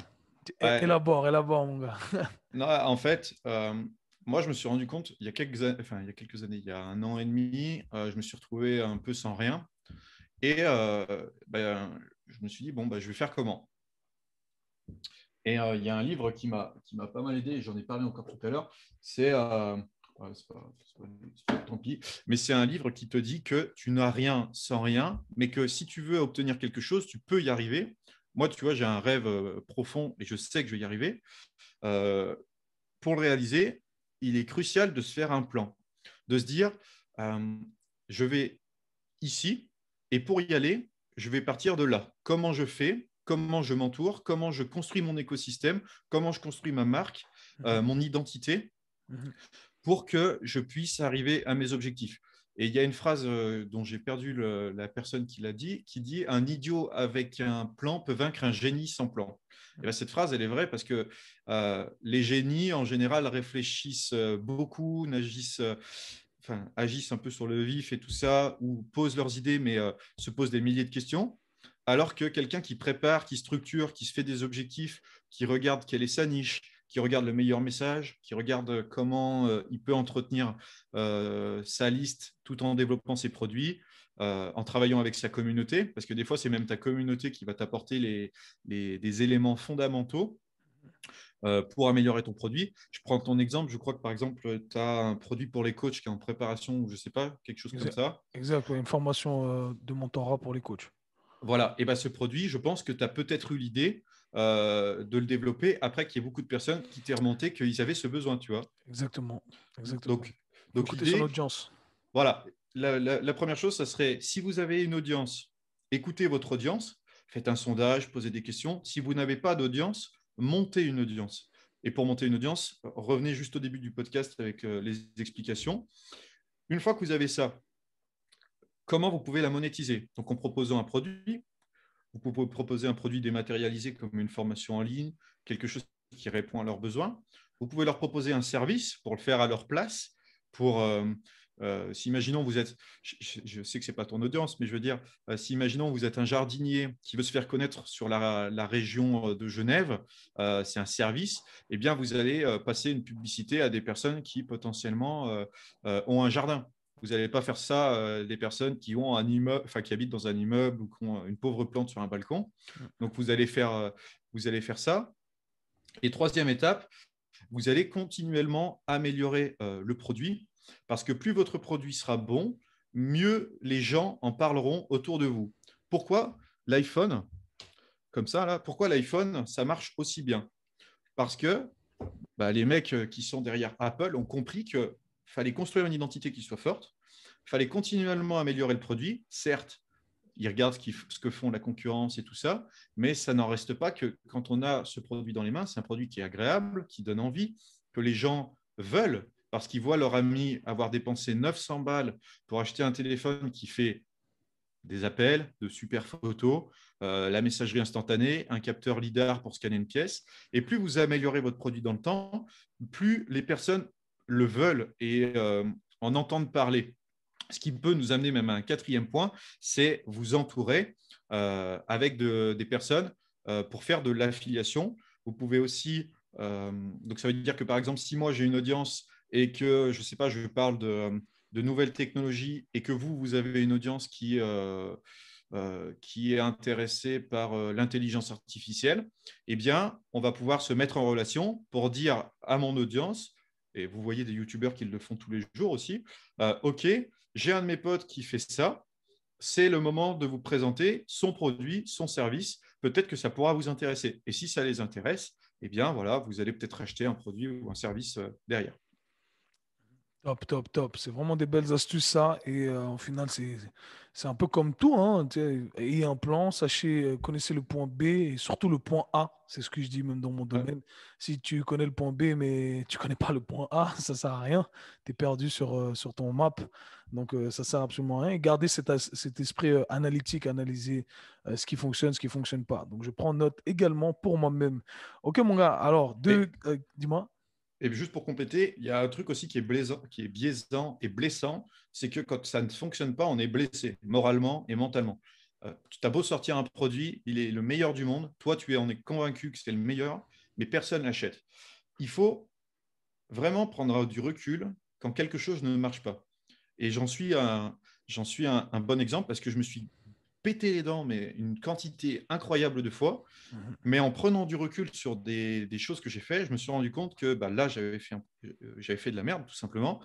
[SPEAKER 1] Élabore, élabore, mon gars.
[SPEAKER 2] non, en fait, euh, moi, je me suis rendu compte, il y, a quelques années, enfin, il y a quelques années, il y a un an et demi, euh, je me suis retrouvé un peu sans rien. Et euh, ben, je me suis dit, bon, ben, je vais faire comment Et il y a un livre qui m'a pas mal aidé, j'en ai parlé encore tout à l'heure, c'est pas, tant pis. Mais c'est un livre qui te dit que tu n'as rien sans rien, mais que si tu veux obtenir quelque chose, tu peux y arriver. Moi, tu vois, j'ai un rêve euh, profond et je sais que je vais y arriver. Euh, pour le réaliser, il est crucial de se faire un plan, de se dire, euh, je vais ici, et pour y aller, je vais partir de là. Comment je fais Comment je m'entoure Comment je construis mon écosystème Comment je construis ma marque, mhm. mon identité mhm pour que je puisse arriver à mes objectifs. Et il y a une phrase euh, dont j'ai perdu la personne qui l'a dit, qui dit Un idiot avec un plan peut vaincre un génie sans plan. Et cette phrase, elle est vraie parce que euh, les génies, en général, réfléchissent euh, beaucoup, agissent, un peu sur le vif et tout ça, ou posent leurs idées, mais se posent des milliers de questions. Alors que quelqu'un qui prépare, qui structure, qui se fait des objectifs, qui regarde quelle est sa niche, qui regarde le meilleur message, qui regarde comment euh, il peut entretenir euh, sa liste tout en développant ses produits, euh, en travaillant avec sa communauté, parce que des fois, c'est même ta communauté qui va t'apporter les, des éléments fondamentaux pour améliorer ton produit. Je prends ton exemple, je crois que par exemple, tu as un produit pour les coachs qui est en préparation, ou je ne sais pas, quelque chose comme ça.
[SPEAKER 1] Exact, une formation de mentorat pour les coachs.
[SPEAKER 2] Voilà, et ben, ce produit, je pense que tu as peut-être eu l'idée euh, de le développer après qu'il y ait beaucoup de personnes qui t'aient remonté qu'ils avaient ce besoin, tu vois. Exactement. Donc, donc écoutez son audience. Voilà. La, première chose, ça serait si vous avez une audience, écoutez votre audience, faites un sondage, posez des questions. Si vous n'avez pas d'audience, montez une audience. Et pour monter une audience, revenez juste au début du podcast avec euh, les explications. Une fois que vous avez ça, comment vous pouvez la monétiser Donc en proposant un produit, vous pouvez proposer un produit dématérialisé comme une formation en ligne, quelque chose qui répond à leurs besoins. Vous pouvez leur proposer un service pour le faire à leur place, euh, euh, si imaginons vous êtes, je, sais que c'est pas ton audience, mais je veux dire, euh, si imaginons vous êtes un jardinier qui veut se faire connaître sur la, région de Genève, c'est un service, eh bien vous allez passer une publicité à des personnes qui potentiellement ont un jardin. Vous n'allez pas faire ça des euh, personnes qui, ont un immeuble, qui habitent dans un immeuble ou qui ont une pauvre plante sur un balcon. Donc, vous allez faire, euh, vous allez faire ça. Et troisième étape, vous allez continuellement améliorer euh, le produit parce que plus votre produit sera bon, mieux les gens en parleront autour de vous. Pourquoi l'iPhone, comme ça, là, pourquoi l'iPhone, ça marche aussi bien Parce que bah, les mecs qui sont derrière Apple ont compris que il fallait construire une identité qui soit forte, il fallait continuellement améliorer le produit. Certes, ils regardent ce, que font la concurrence et tout ça, mais ça n'en reste pas que quand on a ce produit dans les mains, c'est un produit qui est agréable, qui donne envie, que les gens veulent, parce qu'ils voient leur ami avoir dépensé 900 balles pour acheter un téléphone qui fait des appels, de super photos, euh, la messagerie instantanée, un capteur LIDAR pour scanner une pièce. Et plus vous améliorez votre produit dans le temps, plus les personnes le veulent et euh, en entendent parler. Ce qui peut nous amener même à un quatrième point, c'est vous entourer euh, avec des personnes euh, pour faire de l'affiliation. Vous pouvez aussi, donc ça veut dire que par exemple, si moi j'ai une audience et que, je ne sais pas, je parle de, nouvelles technologies et que vous, vous avez une audience qui... est intéressée par l'intelligence artificielle, eh bien, on va pouvoir se mettre en relation pour dire à mon audience, et vous voyez des youtubeurs qui le font tous les jours aussi, euh, OK, j'ai un de mes potes qui fait ça, c'est le moment de vous présenter son produit, son service, peut-être que ça pourra vous intéresser. Et si ça les intéresse, eh bien voilà, vous allez peut-être acheter un produit ou un service euh, derrière.
[SPEAKER 1] Top, top, top. C'est vraiment des belles astuces, ça. Et en euh, au final, c'est un peu comme tout. Hein. Ayez un plan, sachez, euh, connaissez le point B et surtout le point A. C'est ce que je dis même dans mon domaine. Si tu connais le point B, mais tu ne connais pas le point A, ça ne sert à rien. Tu es perdu sur, euh, sur ton map. Donc, ça ne sert absolument à rien. Et gardez cet, cet esprit analytique, analyser ce qui fonctionne, ce qui ne fonctionne pas. Donc, je prends note également pour moi-même. OK, mon gars. Alors, deux, dis-moi.
[SPEAKER 2] Et juste pour compléter, il y a un truc aussi qui est, qui est biaisant et blessant, c'est que quand ça ne fonctionne pas, on est blessé moralement et mentalement. Euh, tu as beau sortir un produit, il est le meilleur du monde, toi tu es, on est convaincu que c'est le meilleur, mais personne l'achète. Il faut vraiment prendre du recul quand quelque chose ne marche pas. Et j'en suis un, suis un bon exemple parce que je me suis péter les dents, mais une quantité incroyable de fois. Mhm. Mais en prenant du recul sur des, choses que j'ai fait, je me suis rendu compte que bah, là, euh, j'avais fait, de la merde, tout simplement.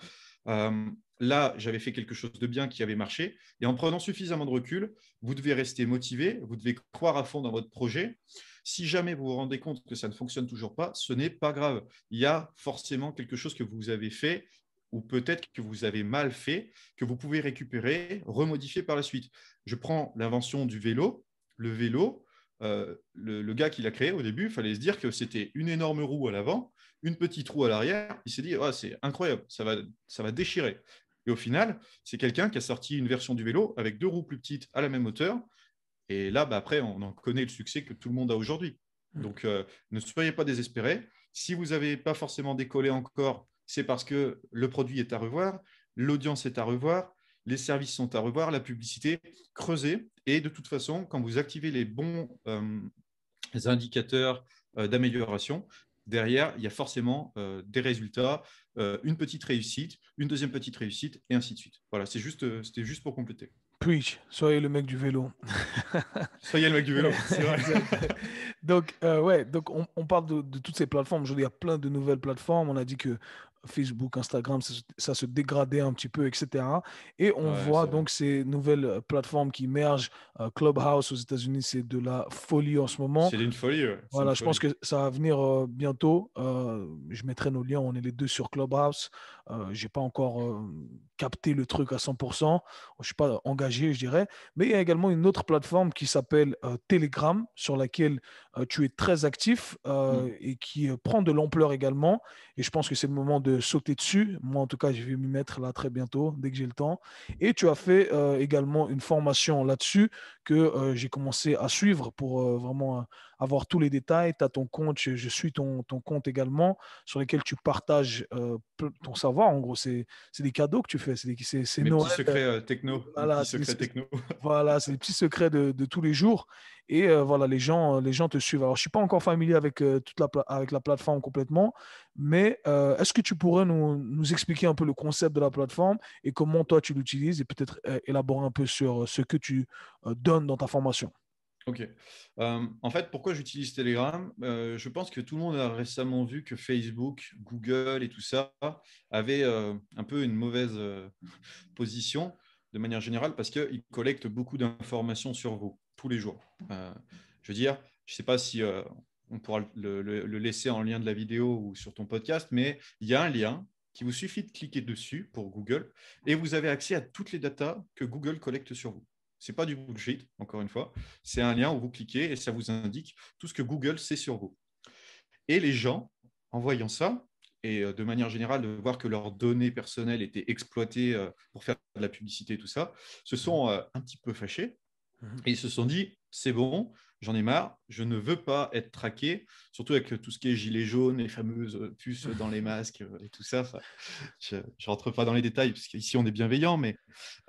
[SPEAKER 2] Euh, là, j'avais fait quelque chose de bien qui avait marché. Et en prenant suffisamment de recul, vous devez rester motivé, vous devez croire à fond dans votre projet. Si jamais vous vous rendez compte que ça ne fonctionne toujours pas, ce n'est pas grave. Il y a forcément quelque chose que vous avez fait ou peut-être que vous avez mal fait, que vous pouvez récupérer, remodifier par la suite. Je prends l'invention du vélo. Le vélo, euh, le, gars qui l'a créé au début, il fallait se dire que c'était une énorme roue à l'avant, une petite roue à l'arrière. Il s'est dit, oh, c'est incroyable, ça va, ça va déchirer. Et au final, c'est quelqu'un qui a sorti une version du vélo avec deux roues plus petites à la même hauteur. Et là, bah, après, on en connaît le succès que tout le monde a aujourd'hui. Mm. Donc, euh, ne soyez pas désespérés. Si vous n'avez pas forcément décollé encore c'est parce que le produit est à revoir, l'audience est à revoir, les services sont à revoir, la publicité, creusée. Et de toute façon, quand vous activez les bons euh, indicateurs euh, d'amélioration, derrière, il y a forcément euh, des résultats, une petite réussite, une deuxième petite réussite, et ainsi de suite. Voilà, c'est juste, c'était juste pour compléter.
[SPEAKER 1] Preach, soyez le mec du vélo. soyez le mec du vélo, c'est vrai. donc, ouais, donc on, parle de, toutes ces plateformes. Il y a plein de nouvelles plateformes. On a dit que Facebook, Instagram, ça, se dégradait un petit peu, etc. Et on voit donc ces nouvelles euh, plateformes qui émergent. Euh, Clubhouse aux États-Unis, c'est de la folie en ce moment. C'est
[SPEAKER 2] une folie. Voilà, je pense que
[SPEAKER 1] ça va venir euh, bientôt. je mettrai nos liens. On est les deux sur Clubhouse. Euh, je n'ai pas encore euh, capté le truc à 100%. Je ne suis pas engagé, je dirais. Mais il y a également une autre plateforme qui s'appelle euh, Telegram, sur laquelle tu es très actif mm. et qui prend de l'ampleur également. Et je pense que c'est le moment de sauter dessus. Moi, en tout cas, je vais m'y mettre là très bientôt, dès que j'ai le temps. Et tu as fait également une formation là-dessus que j'ai commencé à suivre pour vraiment avoir tous les détails. Tu as ton compte, je, suis ton, compte également, sur lequel tu partages ton savoir. En gros, c'est des cadeaux que tu fais. C'est Noël. Petits secrets
[SPEAKER 2] techno. Voilà,
[SPEAKER 1] c'est des, petits secrets de, de tous les jours. Et euh, voilà, les gens, euh, les gens te suivent. Alors, je ne suis pas encore familier avec, euh, toute la, avec la plateforme complètement, mais est-ce que tu pourrais nous, nous, expliquer un peu le concept de la plateforme et comment toi tu l'utilises et peut-être élaborer un peu sur ce que tu donnes dans ta formation
[SPEAKER 2] Ok. en fait, pourquoi j'utilise Telegram Je pense que tout le monde a récemment vu que Facebook, Google et tout ça avaient un peu une mauvaise position de manière générale parce qu'ils collectent beaucoup d'informations sur vous tous les jours. Euh, je veux dire, je ne sais pas si euh, on pourra le, laisser en lien de la vidéo ou sur ton podcast, mais il y a un lien qui vous suffit de cliquer dessus pour Google et vous avez accès à toutes les datas que Google collecte sur vous. Ce n'est pas du bullshit, encore une fois. C'est un lien où vous cliquez et ça vous indique tout ce que Google sait sur vous. Et les gens, en voyant ça, et euh, de manière générale, de voir que leurs données personnelles étaient exploitées pour faire de la publicité et tout ça, se sont un petit peu fâchés Mhm. ils se sont dit, c'est bon, j'en ai marre, je ne veux pas être traqué, surtout avec tout ce qui est gilet jaune et fameuses puces dans les masques euh, et tout ça. je ne rentre pas dans les détails, parce qu'ici on est bienveillant, mais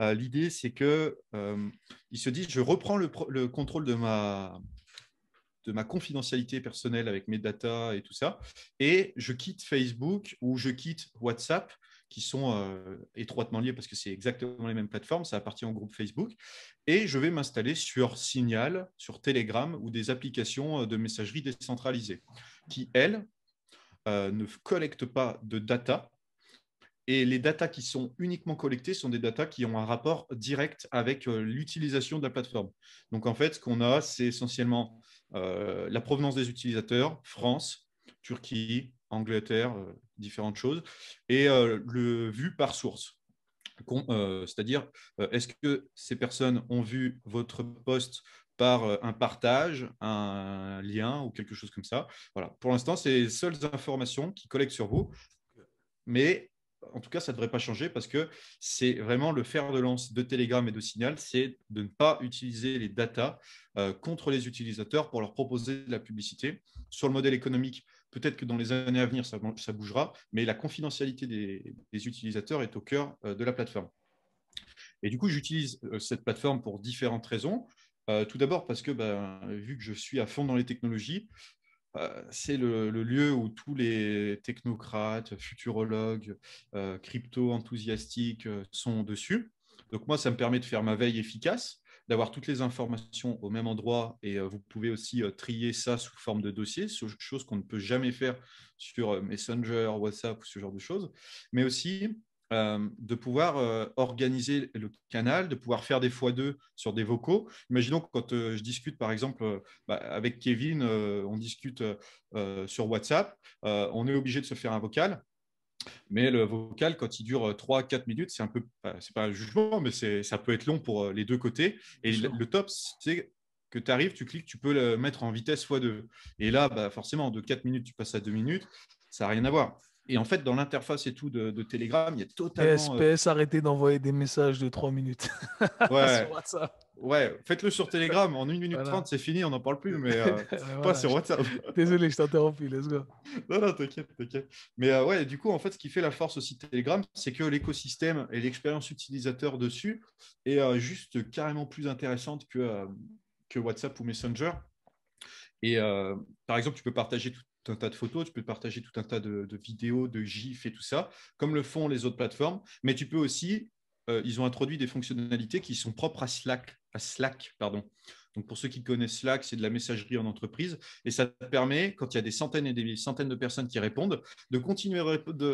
[SPEAKER 2] euh, l'idée c'est que euh, se disent, je reprends le, contrôle de ma de ma confidentialité personnelle avec mes datas et tout ça, et je quitte Facebook ou je quitte WhatsApp qui sont euh, étroitement liés parce que c'est exactement les mêmes plateformes, ça appartient au groupe Facebook, et je vais m'installer sur Signal, sur Telegram ou des applications euh, de messagerie décentralisées qui, elles, euh, ne collectent pas de data, et les data qui sont uniquement collectées sont des data qui ont un rapport direct avec l'utilisation de la plateforme. Donc en fait, ce qu'on a, c'est essentiellement la provenance des utilisateurs, France, Turquie, Angleterre, euh, différentes choses, et euh, le vu par source. Euh, c'est-à-dire, est-ce que ces personnes ont vu votre poste par un partage, un lien ou quelque chose comme ça. Voilà. Pour l'instant, c'est les seules informations qu'ils collectent sur vous. Mais en tout cas, ça ne devrait pas changer parce que c'est vraiment le fer de lance de Telegram et de Signal, c'est de ne pas utiliser les datas contre les utilisateurs pour leur proposer de la publicité. Sur le modèle économique, Peut-être que dans les années à venir, ça, bougera, mais la confidentialité des, utilisateurs est au cœur euh, de la plateforme. Et du coup, j'utilise euh, cette plateforme pour différentes raisons. Euh, tout d'abord parce que, ben, vu que je suis à fond dans les technologies, c'est le, lieu où tous les technocrates, futurologues, crypto-enthousiastiques sont dessus. Donc moi, ça me permet de faire ma veille efficace d'avoir toutes les informations au même endroit et euh, vous pouvez aussi euh, trier ça sous forme de dossier, chose qu'on ne peut jamais faire sur euh, Messenger, WhatsApp ou ce genre de choses, mais aussi de pouvoir organiser le canal, de pouvoir faire des fois deux sur des vocaux. Imaginons que quand je discute, par exemple, bah, avec Kevin, on discute sur WhatsApp, on est obligé de se faire un vocal. Mais le vocal, quand il dure 3-4 euh, minutes, c'est un peu, c'est pas un jugement, mais ça peut être long pour euh, les deux côtés. Et le, top, c'est que tu arrives, tu cliques, tu peux le mettre en vitesse x2. Et là, bah, forcément, de 4 minutes, tu passes à 2 minutes, ça n'a rien à voir. Et en fait, dans l'interface et tout de, Telegram, il y a totalement. SPS,
[SPEAKER 1] arrêtez d'envoyer des messages de 3 minutes.
[SPEAKER 2] Ouais. Ouais, faites-le sur Telegram. En 1 minute 30, c'est fini, on n'en parle plus, mais euh, pas sur WhatsApp.
[SPEAKER 1] Désolé, je t'interromps, let's go. Non, non, t'inquiète,
[SPEAKER 2] t'inquiète. Mais euh, ouais, du coup, en fait, ce qui fait la force aussi de Telegram, c'est que l'écosystème et l'expérience utilisateur dessus est euh, juste carrément plus intéressante que, que WhatsApp ou Messenger. Et par exemple, tu peux partager tout un tas de photos, tu peux partager tout un tas de, de vidéos, de gifs et tout ça, comme le font les autres plateformes. Mais tu peux aussi, ils ont introduit des fonctionnalités qui sont propres à Slack. Slack, pardon. Donc pour ceux qui connaissent Slack, c'est de la messagerie en entreprise et ça permet, quand il y a des centaines et des centaines de personnes qui répondent, de continuer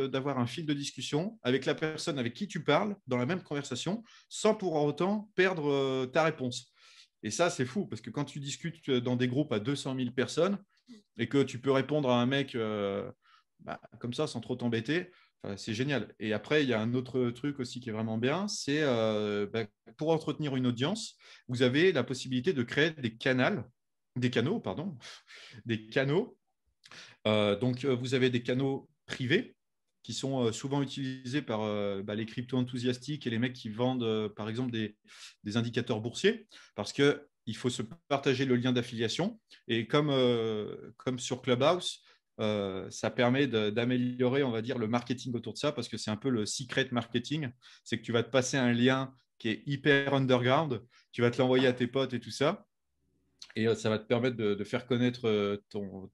[SPEAKER 2] d'avoir un fil de discussion avec la personne avec qui tu parles dans la même conversation sans pour autant perdre euh, ta réponse. Et ça, c'est fou parce que quand tu discutes euh, dans des groupes à 200 000 personnes et que tu peux répondre à un mec euh, bah, comme ça sans trop t'embêter, euh, c'est génial. Et après, il y a un autre truc aussi qui est vraiment bien, c'est euh, bah, pour entretenir une audience, vous avez la possibilité de créer des canaux, des canaux, pardon, des canaux. Euh, donc, vous avez des canaux privés qui sont souvent utilisés par bah, les crypto-enthousiastiques et les mecs qui vendent, par exemple, des, indicateurs boursiers, parce qu'il faut se partager le lien d'affiliation. Et comme, comme sur Clubhouse, euh, ça permet d'améliorer, on va dire, le marketing autour de ça, parce que c'est un peu le secret marketing. C'est que tu vas te passer un lien qui est hyper underground, tu vas te l'envoyer à tes potes et tout ça, et euh, ça va te permettre de, faire connaître euh,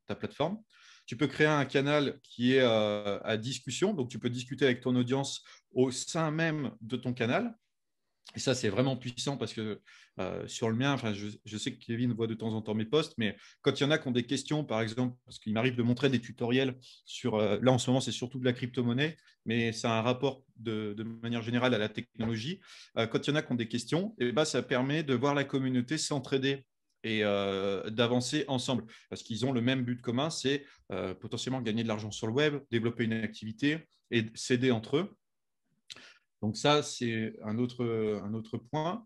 [SPEAKER 2] ta plateforme. Tu peux créer un canal qui est à discussion, donc tu peux discuter avec ton audience au sein même de ton canal. Et ça, c'est vraiment puissant parce que euh, sur le mien, je, sais que Kevin voit de temps en temps mes posts, mais quand il y en a qui ont des questions, par exemple, parce qu'il m'arrive de montrer des tutoriels sur, euh, là en ce moment, c'est surtout de la crypto-monnaie, mais c'est un rapport de, manière générale à la technologie. Euh, quand il y en a qui ont des questions, et eh ben, ça permet de voir la communauté s'entraider et d'avancer ensemble. Parce qu'ils ont le même but commun, c'est potentiellement gagner de l'argent sur le web, développer une activité et s'aider entre eux. Donc ça, c'est un
[SPEAKER 1] autre, point.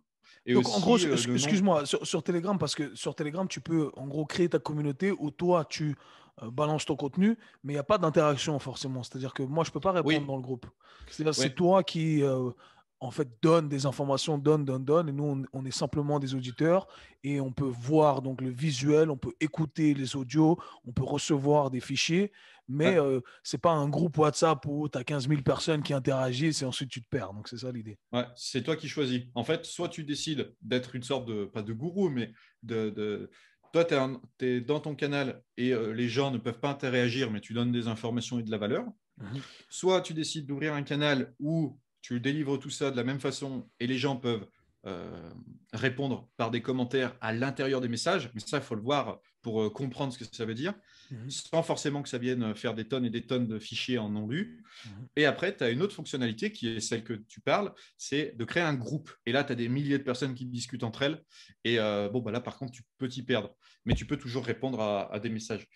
[SPEAKER 1] en gros, euh, excuse-moi, sur, Telegram, parce que sur Telegram, tu peux en gros créer ta communauté où toi, tu euh, balances ton contenu, mais il n'y a pas d'interaction forcément. C'est-à-dire que moi, je ne peux pas répondre dans le groupe. cest toi qui, euh, en fait, donne des informations, donne, donne, donne, et nous, on, on, est simplement des auditeurs, et on peut voir donc le visuel, on peut écouter les audios, on peut recevoir des fichiers, mais ce euh, n'est c'est pas un groupe WhatsApp où tu as 15 000 personnes qui interagissent et ensuite tu te perds. Donc c'est ça l'idée.
[SPEAKER 2] Ouais, c'est toi qui choisis. En fait, soit tu décides d'être une sorte de, pas de gourou, mais de. Toi, tu es, dans ton canal et euh, les gens ne peuvent pas interagir, mais tu donnes des informations et de la valeur. Mhm. Soit tu décides d'ouvrir un canal où tu délivres tout ça de la même façon et les gens peuvent euh, répondre par des commentaires à l'intérieur des messages. Mais ça, il faut le voir pour comprendre ce que ça veut dire. Mhm. sans forcément que ça vienne faire des tonnes et des tonnes de fichiers en non lu mhm. Et après, tu as une autre fonctionnalité qui est celle que tu parles, c'est de créer un groupe. Et là, tu as des milliers de personnes qui discutent entre elles. Et euh, bon, bah là, par contre, tu peux t'y perdre, mais tu peux toujours répondre à, des messages.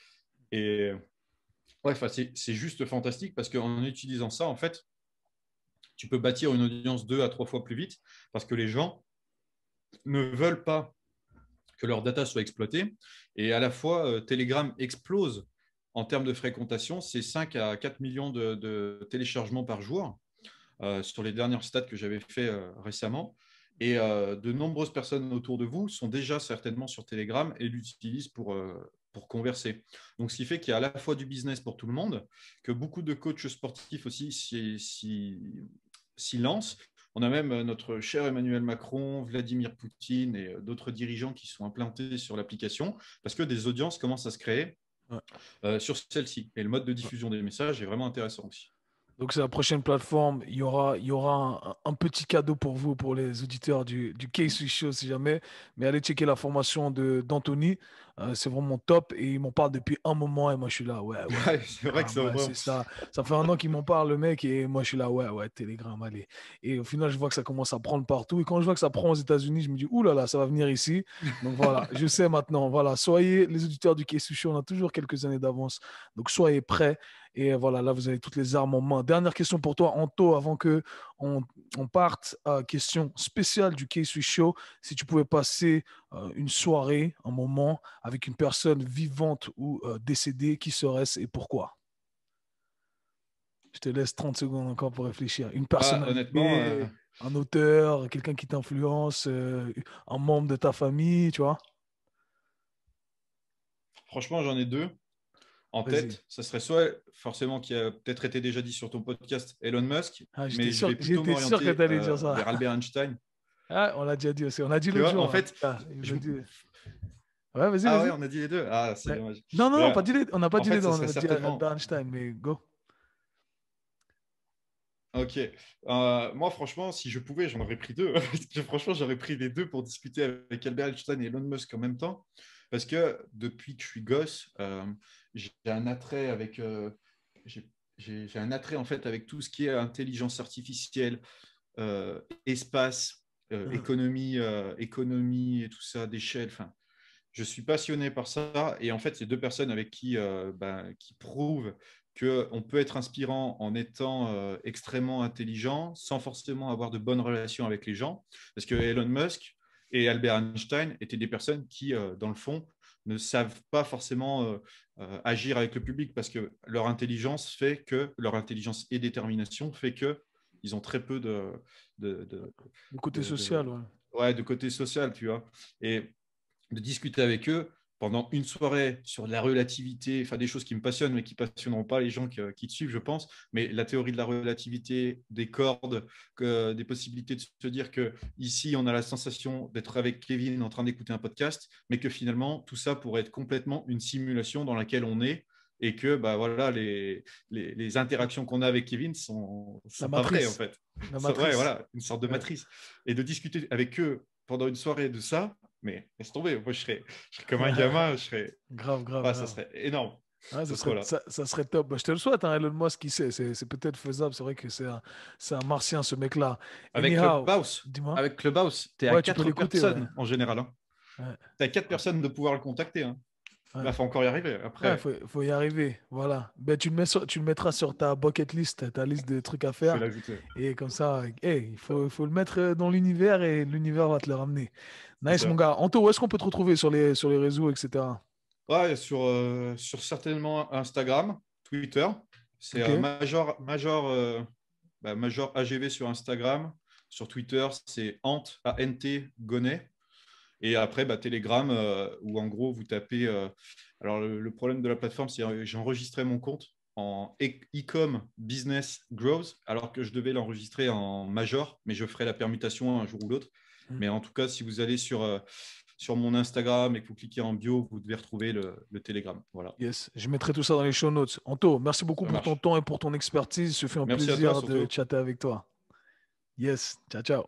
[SPEAKER 2] Et ouais, c'est juste fantastique parce qu'en utilisant ça, en fait, tu peux bâtir une audience deux à trois fois plus vite parce que les gens ne veulent pas que leur data soit exploitées Et à la fois, euh, Telegram explose en termes de fréquentation, c'est 5 à 4 millions de, téléchargements par jour euh, sur les dernières stats que j'avais fait euh, récemment. Et de nombreuses personnes autour de vous sont déjà certainement sur Telegram et l'utilisent pour, pour converser. Donc, ce qui fait qu'il y a à la fois du business pour tout le monde, que beaucoup de coachs sportifs aussi s'y si, si, si lancent on a même euh, notre cher Emmanuel Macron, Vladimir Poutine et euh, d'autres dirigeants qui sont implantés sur l'application parce que des audiences commencent à se créer. Euh, sur celle-ci. Et le mode de diffusion des messages est vraiment intéressant aussi.
[SPEAKER 1] Donc c'est la prochaine plateforme. Il y aura, il y aura un, petit cadeau pour vous, pour les auditeurs du, du k Show, si jamais. Mais allez checker la formation d'Anthony. Euh, c'est vraiment top. Et il m'en parle depuis un moment. Et moi, je suis là. Ouais, ouais. c'est vrai que ah, c'est ouais, ça. Ça fait un an qu'il m'en parle, le mec. Et moi, je suis là. Ouais, ouais, Telegram, allez. Et au final, je vois que ça commence à prendre partout. Et quand je vois que ça prend aux États-Unis, je me dis, oulala, là là, ça va venir ici. Donc voilà, je sais maintenant. Voilà, soyez les auditeurs du k Show. On a toujours quelques années d'avance. Donc soyez prêts. Et voilà, là, vous avez toutes les armes en main. Dernière question pour toi, Anto, avant que on, parte question spéciale du k switch Show. Si tu pouvais passer euh, une soirée, un moment, avec une personne vivante ou euh, décédée, qui serait-ce et pourquoi Je te laisse 30 secondes encore pour réfléchir. Une bah, personne. honnêtement. Euh, un auteur, quelqu'un qui t'influence, un membre de ta famille, tu vois
[SPEAKER 2] Franchement, j'en ai deux en tête, ça serait soit forcément qui a peut-être été déjà dit sur ton podcast Elon Musk, ah, mais sûr, je vais plutôt m'orienter euh, vers Albert
[SPEAKER 1] Einstein. Ah, on l'a déjà dit aussi. On a dit le jour. En hein. fait, ah, dit... ouais, vas ah on a dit les deux. Non, non, on n'a pas dit les deux. On a dit Albert Einstein, mais go.
[SPEAKER 2] Ok. Euh, moi, franchement, si je pouvais, j'en aurais pris deux. franchement, j'aurais pris les deux pour discuter avec Albert Einstein et Elon Musk en même temps. Parce que depuis que je suis gosse, euh, j'ai un attrait avec. Euh, j'ai un attrait en fait avec tout ce qui est intelligence artificielle, euh, espace, hmm. économie, économie et tout ça, d'échelle. Enfin, je suis passionné par ça. Et en fait, c'est deux personnes avec qui, ben, qui prouvent qu'on peut être inspirant en étant extrêmement intelligent sans forcément avoir de bonnes relations avec les gens. Parce que Elon Musk, et Albert Einstein étaient des personnes qui, euh, dans le fond, ne savent pas forcément euh, euh, agir avec le public parce que leur intelligence fait que leur intelligence et détermination fait que ils ont très peu de, de,
[SPEAKER 1] côté social, ouais.
[SPEAKER 2] ouais, de côté social, tu vois. Et de discuter avec eux, pendant une soirée sur la relativité, enfin des choses qui me passionnent mais qui passionneront pas les gens qui, euh, te suivent, je pense. Mais la théorie de la relativité, des cordes, que, euh, des possibilités de se dire que ici on a la sensation d'être avec Kevin en train d'écouter un podcast, mais que finalement tout ça pourrait être complètement une simulation dans laquelle on est et que bah voilà les, les, interactions qu'on a avec Kevin sont, ça pas vraies en fait. La Vrai, voilà une sorte de matrice et de discuter avec eux pendant une soirée de ça mais laisse tomber. Moi, je serais, je serais comme un gamin, je serais.
[SPEAKER 1] grave, grave. Ah, ça serait énorme. ça, serait, top. Bah, je te le souhaite, hein, Elon Musk, qui sait, c'est, peut-être faisable. C'est vrai que c'est un, c'est un, martien, ce mec-là. Avec dis Clubhouse,
[SPEAKER 2] avec Clubhouse, t'es à 4 personnes en général. Hein. Ouais. T'as quatre personnes de pouvoir le contacter. Hein. Il faut encore y arriver. Après, Il
[SPEAKER 1] faut, y arriver. Voilà. Ben, tu, le mets tu mettras sur ta bucket list, ta liste de trucs à faire. Et comme ça, hey, il faut, faut, le mettre euh, dans l'univers et l'univers va te le ramener. Nice, mon gars. Anto, où est-ce qu'on peut te retrouver sur les, sur les réseaux, etc.
[SPEAKER 2] Ouais, sur, euh, sur certainement Instagram, Twitter. C'est euh, Major, Major, bah, Major AGV sur Instagram. Sur Twitter, c'est Ant, A-N-T, Gonnet. Et après, bah, Telegram, euh, où en gros, vous tapez. Euh, alors, le, problème de la plateforme, c'est que euh, j'enregistrais mon compte en e-, e-com business growth, alors que je devais l'enregistrer en major, mais je ferai la permutation un jour ou l'autre. Hmm. Mais en tout cas, si vous allez sur. sur mon Instagram et que vous cliquez en bio, vous devez retrouver le, Telegram. Voilà. Yes,
[SPEAKER 1] je mettrai tout ça dans les show notes. Anto, merci beaucoup pour ton temps et pour ton expertise. Ce fut un plaisir de chatter avec toi. Yes, ciao, ciao.